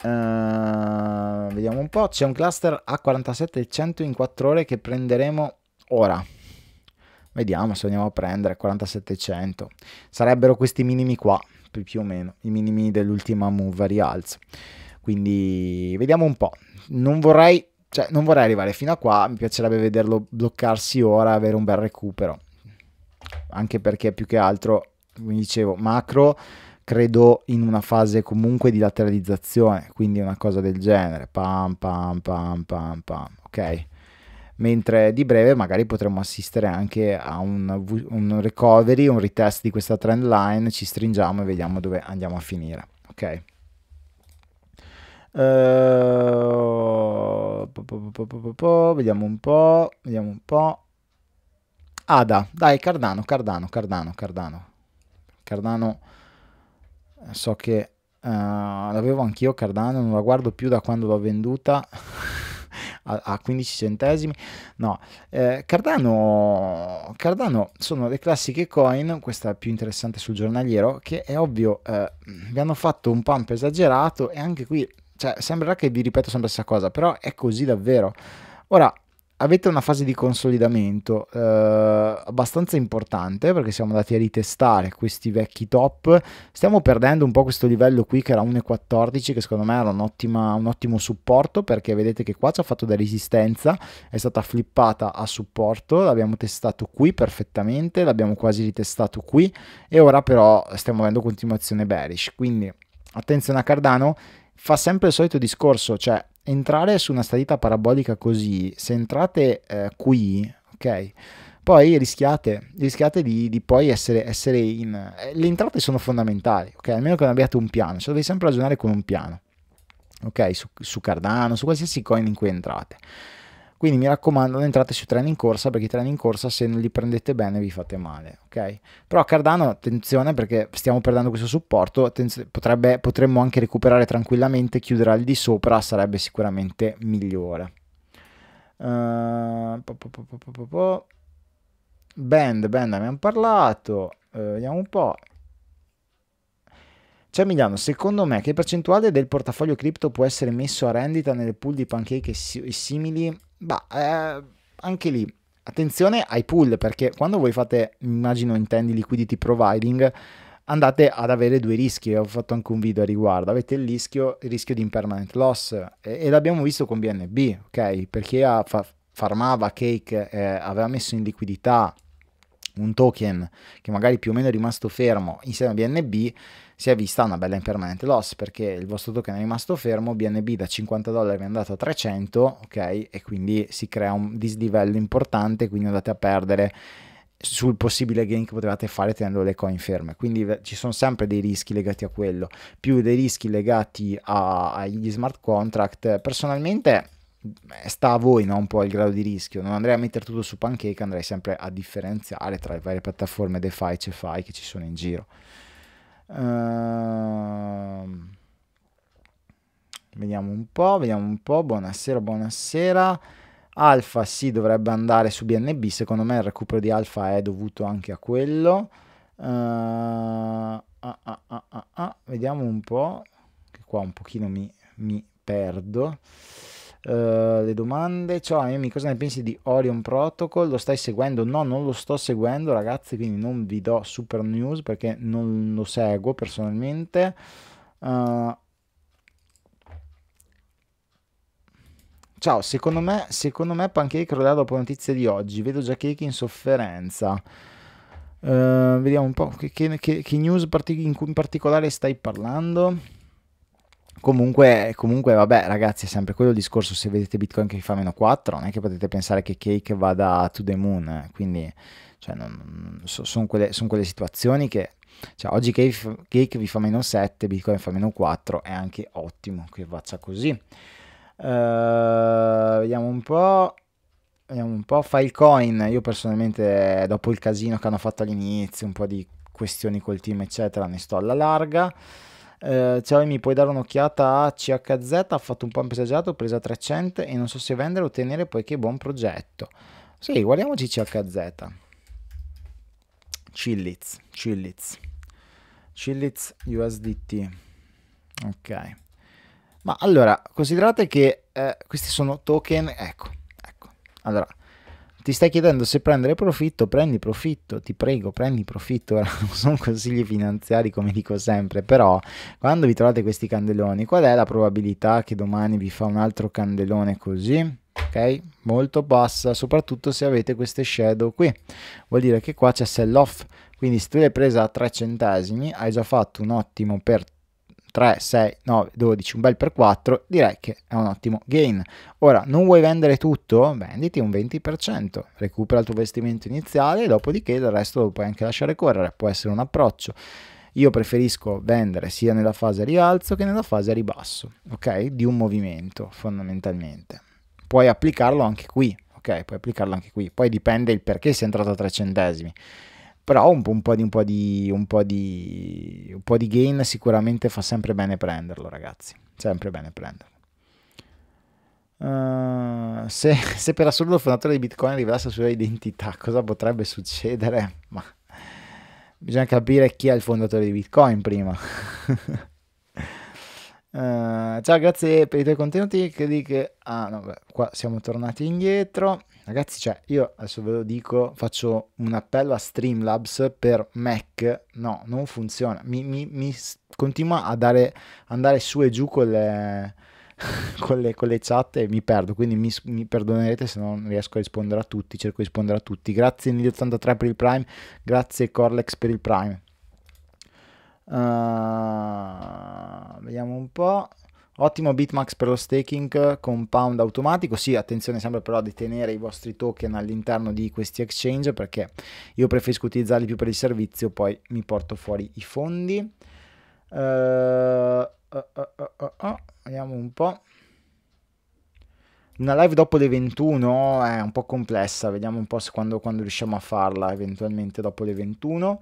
Uh, vediamo un po', c'è un cluster A4700 in 4 ore che prenderemo ora. Vediamo se andiamo a prendere 4700. Sarebbero questi minimi qua, più, o meno, i minimi dell'ultima move a rialzo. Quindi vediamo un po'. Non vorrei, cioè, non vorrei arrivare fino a qua, mi piacerebbe vederlo bloccarsi ora, avere un bel recupero. Anche perché più che altro, come dicevo, macro credo in una fase comunque di lateralizzazione, quindi una cosa del genere, pam pam pam pam pam, ok? Mentre di breve magari potremmo assistere anche a un, un, recovery, un retest di questa trend line, ci stringiamo e vediamo dove andiamo a finire, ok? Uh, eh, po, oh, po, po, vediamo un po', vediamo un po'. Ada, ah, dai Cardano, Cardano, Cardano, Cardano. Cardano eh, so che uh, l'avevo anch'io Cardano, non la guardo più da quando l'ho venduta [laughs] a, a, 15 centesimi. No, eh, Cardano, Cardano sono le classiche coin, questa più interessante sul giornaliero, che è ovvio eh, vi hanno fatto un pump esagerato e anche qui cioè, sembrerà che vi ripeto sempre la stessa cosa, però è così davvero. Ora, avete una fase di consolidamento eh, abbastanza importante perché siamo andati a ritestare questi vecchi top stiamo perdendo un po' questo livello qui che era 1.14 che secondo me era un, ottima, un ottimo supporto perché vedete che qua ci ha fatto da resistenza è stata flippata a supporto l'abbiamo testato qui perfettamente l'abbiamo quasi ritestato qui e ora però stiamo avendo continuazione bearish quindi attenzione a Cardano fa sempre il solito discorso, cioè entrare su una salita parabolica così, se entrate eh, qui, ok? Poi rischiate, rischiate di, di, poi essere, essere in... Eh, le entrate sono fondamentali, ok? Almeno che non abbiate un piano, cioè dovete sempre ragionare con un piano, ok? Su, su Cardano, su qualsiasi coin in cui entrate. Quindi mi raccomando, non entrate su treni in corsa perché i treni in corsa se non li prendete bene vi fate male, ok? Però Cardano, attenzione perché stiamo perdendo questo supporto, potrebbe, potremmo anche recuperare tranquillamente, chiudere al di sopra sarebbe sicuramente migliore. Uh, Band, band abbiamo parlato, uh, vediamo un po'. Cioè, Emiliano, secondo me che percentuale del portafoglio cripto può essere messo a rendita nelle pool di pancake e simili? Bah, eh, anche lì, attenzione ai pool perché quando voi fate, immagino intendi liquidity providing, andate ad avere due rischi, ho fatto anche un video a riguardo, avete il rischio, il rischio di impermanent loss e, e, l'abbiamo visto con BNB, ok? Perché ha, fa, farmava Cake, eh, aveva messo in liquidità un token che magari più o meno è rimasto fermo insieme a BNB si è vista una bella impermanente loss perché il vostro token è rimasto fermo, BNB da 50 dollari è andato a 300, ok? E quindi si crea un dislivello importante, quindi andate a perdere sul possibile gain che potevate fare tenendo le coin ferme quindi ci sono sempre dei rischi legati a quello più dei rischi legati a, agli smart contract personalmente sta a voi no? un po' il grado di rischio non andrei a mettere tutto su pancake andrei sempre a differenziare tra le varie piattaforme DeFi e CeFi che ci sono in giro Ehm, vediamo un po', vediamo un po'. Buonasera, buonasera. Alfa sì dovrebbe andare su BNB, secondo me il recupero di Alfa è dovuto anche a quello. Uh, ah, ah, ah, vediamo un po', che qua un pochino mi, mi perdo. Eh, le domande, ciao Amy, cosa ne pensi di Orion Protocol? Lo stai seguendo? No, non lo sto seguendo, ragazzi, quindi non vi do super news perché non lo seguo personalmente. Uh, ciao, secondo me, secondo me Pancake crollerà dopo notizie di oggi. Vedo già Cake in sofferenza. Uh, vediamo un po' che, che, che news partic in, in particolare stai parlando. Comunque, comunque, vabbè, ragazzi, è sempre quello il discorso. Se vedete Bitcoin che fa meno 4, non è che potete pensare che Cake vada to the moon. Eh, quindi, cioè, so, sono quelle, son quelle, situazioni che. Cioè, oggi cake, cake, vi fa meno 7, Bitcoin fa meno 4, è anche ottimo che faccia così. Uh, vediamo un po'. Vediamo un po'. Filecoin, io personalmente, dopo il casino che hanno fatto all'inizio, un po' di questioni col team, eccetera, ne sto alla larga eh, cioè mi puoi dare un'occhiata a CHZ, ha fatto un po' ho preso a 300 e non so se vendere o tenere poiché buon progetto. Sì, guardiamoci CHZ. Chillitz, Chillitz, Chillitz USDT. Ok. Ma allora, considerate che eh, questi sono token, ecco, ecco. Allora, ti stai chiedendo se prendere profitto, prendi profitto, ti prego, prendi profitto, [laughs] Ora, non sono consigli finanziari come dico sempre, però quando vi trovate questi candeloni, qual è la probabilità che domani vi fa un altro candelone così? ok? Molto bassa, soprattutto se avete queste shadow qui. Vuol dire che qua c'è sell off, quindi se tu l'hai presa a 3 centesimi hai già fatto un ottimo per 3, 6, 9, 12, un bel per 4, direi che è un ottimo gain. Ora, non vuoi vendere tutto? Venditi un 20%, recupera il tuo investimento iniziale e dopodiché il resto lo puoi anche lasciare correre, può essere un approccio. Io preferisco vendere sia nella fase rialzo che nella fase ribasso, ok? Di un movimento fondamentalmente. Puoi applicarlo anche qui, ok? Puoi applicarlo anche qui. Poi dipende il perché sei entrato a 3 centesimi però un, un, po di, un, po di, un, po di, un po' di gain sicuramente fa sempre bene prenderlo ragazzi, sempre bene prenderlo. Uh, se, [laughs] se, per assurdo il fondatore di Bitcoin rivelasse la sua identità, cosa potrebbe succedere? Ma bisogna capire chi è il fondatore di Bitcoin prima. uh, [laughs] ciao, grazie per i tuoi contenuti. Credi che... Ah, no, beh, qua siamo tornati indietro. Ragazzi, cioè, io adesso ve lo dico, faccio un appello a Streamlabs per Mac, no, non funziona, mi, mi, mi continua a dare, andare su e giù con le, [laughs] con le, con le chat e mi perdo, quindi mi, mi, perdonerete se non riesco a rispondere a tutti, cerco di rispondere a tutti. Grazie Nili83 per il Prime, grazie Corlex per il Prime. Uh, vediamo un po'. Ottimo BitMax per lo staking con pound automatico. Sì, attenzione sempre però di tenere i vostri token all'interno di questi exchange perché io preferisco utilizzarli più per il servizio, poi mi porto fuori i fondi. Uh, uh, uh, Vediamo un po'. Una live dopo le 21 è un po' complessa, vediamo un po' quando, quando riusciamo a farla eventualmente dopo le 21.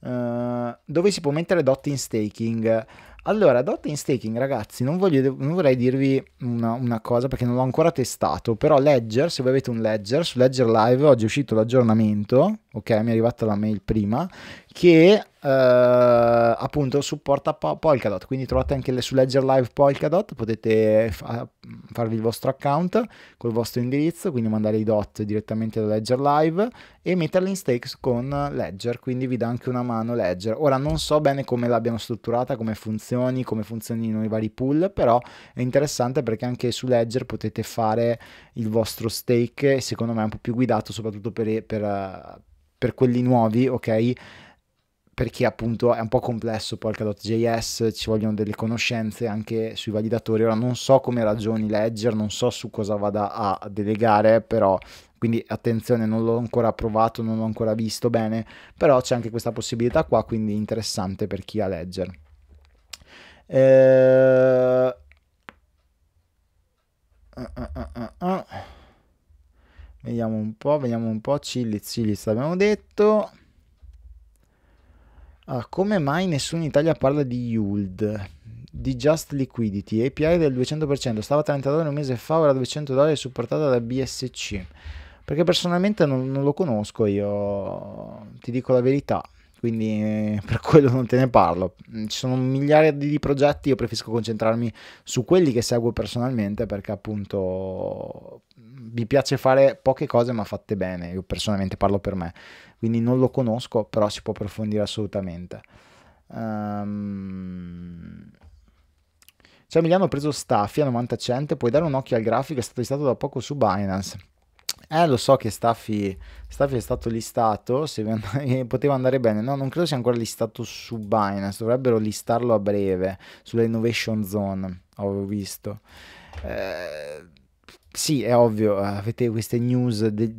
Eh, dove si può mettere DOT in staking? Allora, Dot in staking, ragazzi, non, voglio, non vorrei dirvi una, una, cosa perché non l'ho ancora testato, però Ledger, se voi avete un Ledger, su Ledger Live oggi è uscito l'aggiornamento, ok, mi è arrivata la mail prima, che eh, appunto supporta Polkadot, quindi trovate anche le, su Ledger Live Polkadot, potete fa- farvi il vostro account col vostro indirizzo, quindi mandare i DOT direttamente da Ledger Live e metterli in stakes con Ledger, quindi vi dà anche una mano Ledger. Ora non so bene come l'abbiano strutturata, come funzioni, come funzionino i vari pool, però è interessante perché anche su Ledger potete fare il vostro stake, secondo me è un po' più guidato soprattutto per, per, eh, per quelli nuovi, ok? perché appunto è un po' complesso Polkadot.js, ci vogliono delle conoscenze anche sui validatori. Ora non so come ragioni Ledger, non so su cosa vada a delegare, però quindi attenzione, non l'ho ancora provato, non l'ho ancora visto bene, però c'è anche questa possibilità qua, quindi interessante per chi ha Ledger. Eh... Uh, uh, uh, vediamo un po', vediamo un po', Cilliz, Cilliz l'abbiamo detto. Allora, ah, come mai nessuno in Italia parla di yield? Di Just Liquidity, API del 200%, stava a 30 dollari un mese fa, ora 200 dollari, supportata da BSC. Perché personalmente non, non, lo conosco, io ti dico la verità, quindi eh, per quello non te ne parlo. Mm, ci sono migliaia di progetti, io preferisco concentrarmi su quelli che seguo personalmente perché appunto mi piace fare poche cose ma fatte bene, io personalmente parlo per me quindi non lo conosco, però si può approfondire assolutamente. Um... Cioè Emiliano ha preso Staffi a 90 cent, puoi dare un occhio al grafico, è stato listato da poco su Binance. Eh, lo so che Staffi, Staffi è stato listato, se [laughs] poteva andare bene. No, non credo sia ancora listato su Binance, dovrebbero listarlo a breve, sulla Innovation Zone, avevo visto. Eh, sì, è ovvio, avete queste news dei,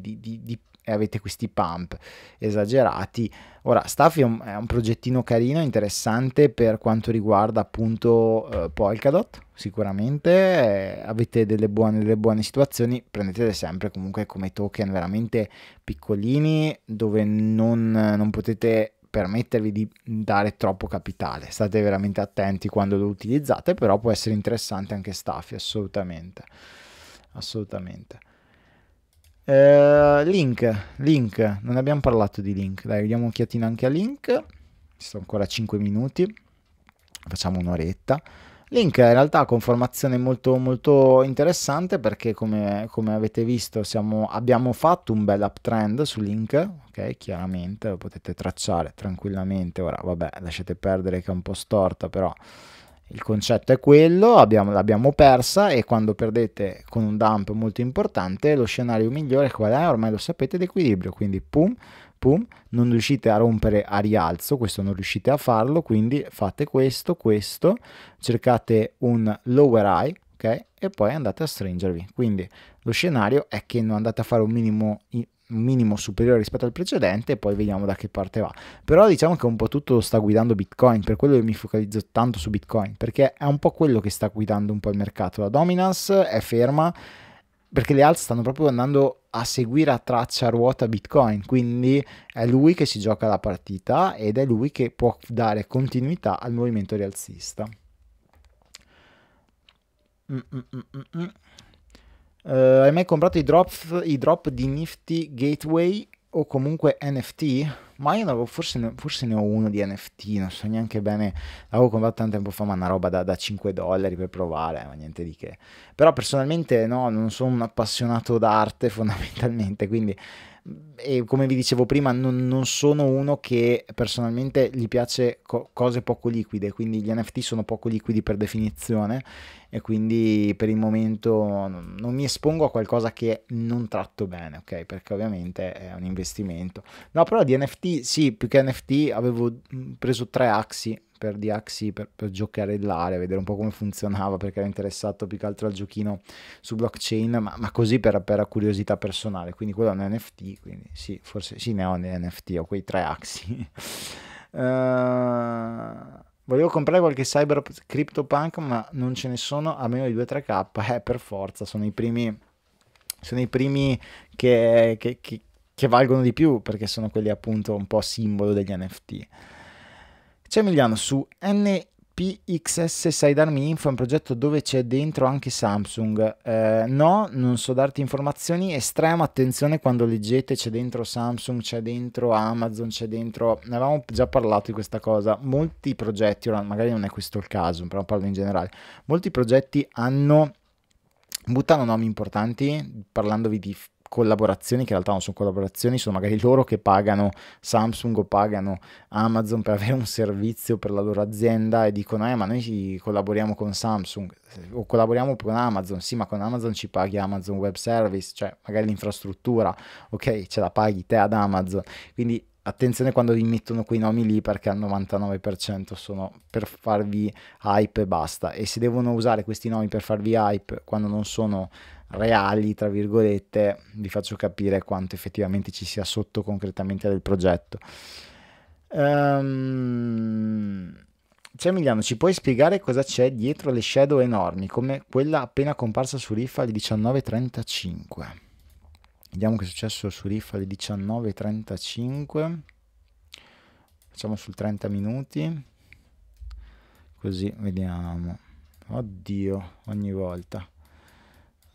di, di, di e avete questi pump esagerati. Ora, Staffy è un, è un progettino carino, interessante per quanto riguarda appunto eh, Polkadot, sicuramente eh, avete delle buone, delle buone situazioni, prendetele sempre comunque come token veramente piccolini dove non, non potete permettervi di dare troppo capitale. State veramente attenti quando lo utilizzate, però può essere interessante anche Staffy, assolutamente. Assolutamente. Eh, link, link, non abbiamo parlato di link, dai, diamo un'occhiatina anche a link, ci sono ancora 5 minuti, facciamo un'oretta. Link in realtà con formazione molto, molto interessante perché come, come avete visto siamo, abbiamo fatto un bel uptrend su Link, ok? Chiaramente lo potete tracciare tranquillamente, ora vabbè lasciate perdere che è un po' storta però il concetto è quello, abbiamo, l'abbiamo persa e quando perdete con un dump molto importante lo scenario migliore qual è? Ormai lo sapete l'equilibrio. quindi pum, pum, non riuscite a rompere a rialzo, questo non riuscite a farlo, quindi fate questo, questo, cercate un lower high, ok? E poi andate a stringervi. Quindi lo scenario è che non andate a fare un minimo minimo superiore rispetto al precedente e poi vediamo da che parte va. Però diciamo che un po' tutto sta guidando Bitcoin, per quello che mi focalizzo tanto su Bitcoin, perché è un po' quello che sta guidando un po' il mercato. La dominance è ferma perché le alze stanno proprio andando a seguire a traccia a ruota Bitcoin, quindi è lui che si gioca la partita ed è lui che può dare continuità al movimento rialzista. Mm, mm, mm, mm, mm. Uh, hai mai comprato i drop, i drop di Nifty Gateway o comunque NFT? Ma io ne avevo, forse, ne, forse ne ho uno di NFT, non so neanche bene, l'avevo comprato tanto tempo fa, ma una roba da, da 5 dollari per provare, ma niente di che. Però personalmente no, non sono un appassionato d'arte [laughs] fondamentalmente, quindi e come vi dicevo prima non, non sono uno che personalmente gli piace co- cose poco liquide, quindi gli NFT sono poco liquidi per definizione e quindi per il momento non, mi espongo a qualcosa che non tratto bene, ok? Perché ovviamente è un investimento. No, però di NFT sì, più che NFT avevo preso tre axi per Diaxi per, per giocare l'area, vedere un po' come funzionava perché era interessato più che altro al giochino su blockchain, ma, ma così per, per, curiosità personale. Quindi quello è un NFT, quindi sì, forse sì, ne ho un NFT, ho quei tre Axi. uh... [laughs] Volevo comprare qualche cyber crypto punk, ma non ce ne sono a meno di 2-3k. [laughs] Eh, per forza, sono i primi, sono i primi che, che, che, che valgono di più perché sono quelli appunto un po' simbolo degli NFT. C'è Emiliano su NPXS, sai darmi info? È un progetto dove c'è dentro anche Samsung. Eh, no, non so darti informazioni. Estrema attenzione quando leggete: c'è dentro Samsung, c'è dentro Amazon, c'è dentro. Ne avevamo già parlato di questa cosa. Molti progetti, ora magari non è questo il caso, però parlo in generale. Molti progetti hanno buttano nomi importanti parlandovi di collaborazioni che in realtà non sono collaborazioni, sono magari loro che pagano Samsung o pagano Amazon per avere un servizio per la loro azienda e dicono eh ma noi collaboriamo con Samsung o collaboriamo con Amazon, sì ma con Amazon ci paghi Amazon Web Service, cioè magari l'infrastruttura, ok ce la paghi te ad Amazon, quindi attenzione quando vi mettono quei nomi lì perché al 99% sono per farvi hype e basta e se devono usare questi nomi per farvi hype quando non sono reali, tra virgolette, vi faccio capire quanto effettivamente ci sia sotto concretamente del progetto. Um, cioè Emiliano, ci puoi spiegare cosa c'è dietro le shadow enormi, come quella appena comparsa su Riff alle 19.35? Vediamo che è successo su Riff alle 19.35. Facciamo sul 30 minuti. Così vediamo. Oddio, ogni volta.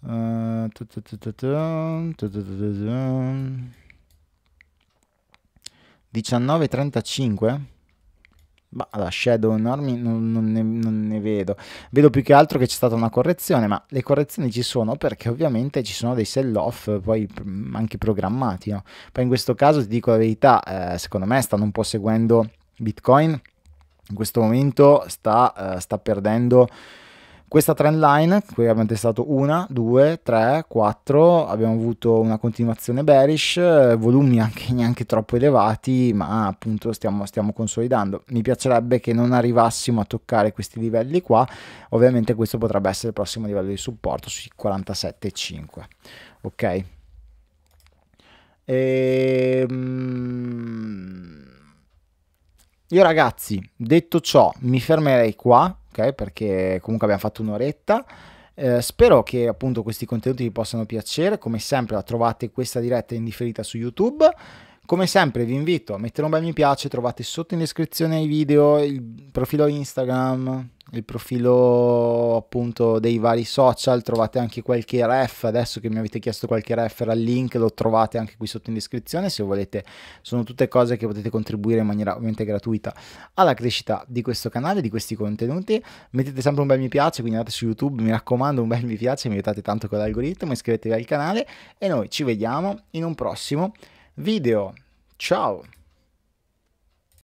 19.35? Eh, bah, la Shadow Army non, non, ne, non, ne, vedo. Vedo più che altro che c'è stata una correzione, ma le correzioni ci sono perché ovviamente ci sono dei sell-off poi anche programmati. No? Poi in questo caso ti dico la verità, eh, secondo me stanno un po' seguendo Bitcoin. In questo momento sta, eh, sta perdendo questa trend line, qui abbiamo testato una, due, tre, quattro, abbiamo avuto una continuazione bearish, volumi anche neanche troppo elevati, ma appunto stiamo, stiamo consolidando. Mi piacerebbe che non arrivassimo a toccare questi livelli qua, ovviamente questo potrebbe essere il prossimo livello di supporto sui 47,5. Ok. Ehm... Io ragazzi, detto ciò, mi fermerei qua ok? Perché comunque abbiamo fatto un'oretta. Eh, spero che appunto questi contenuti vi possano piacere. Come sempre la trovate questa diretta in differita su YouTube. Come sempre vi invito a mettere un bel mi piace, trovate sotto in descrizione i video il profilo Instagram, il profilo appunto dei vari social, trovate anche qualche ref, adesso che mi avete chiesto qualche ref al link lo trovate anche qui sotto in descrizione se volete, sono tutte cose che potete contribuire in maniera ovviamente gratuita alla crescita di questo canale, di questi contenuti, mettete sempre un bel mi piace, quindi andate su YouTube, mi raccomando un bel mi piace, mi aiutate tanto con l'algoritmo, iscrivetevi al canale e noi ci vediamo in un prossimo video, ciao!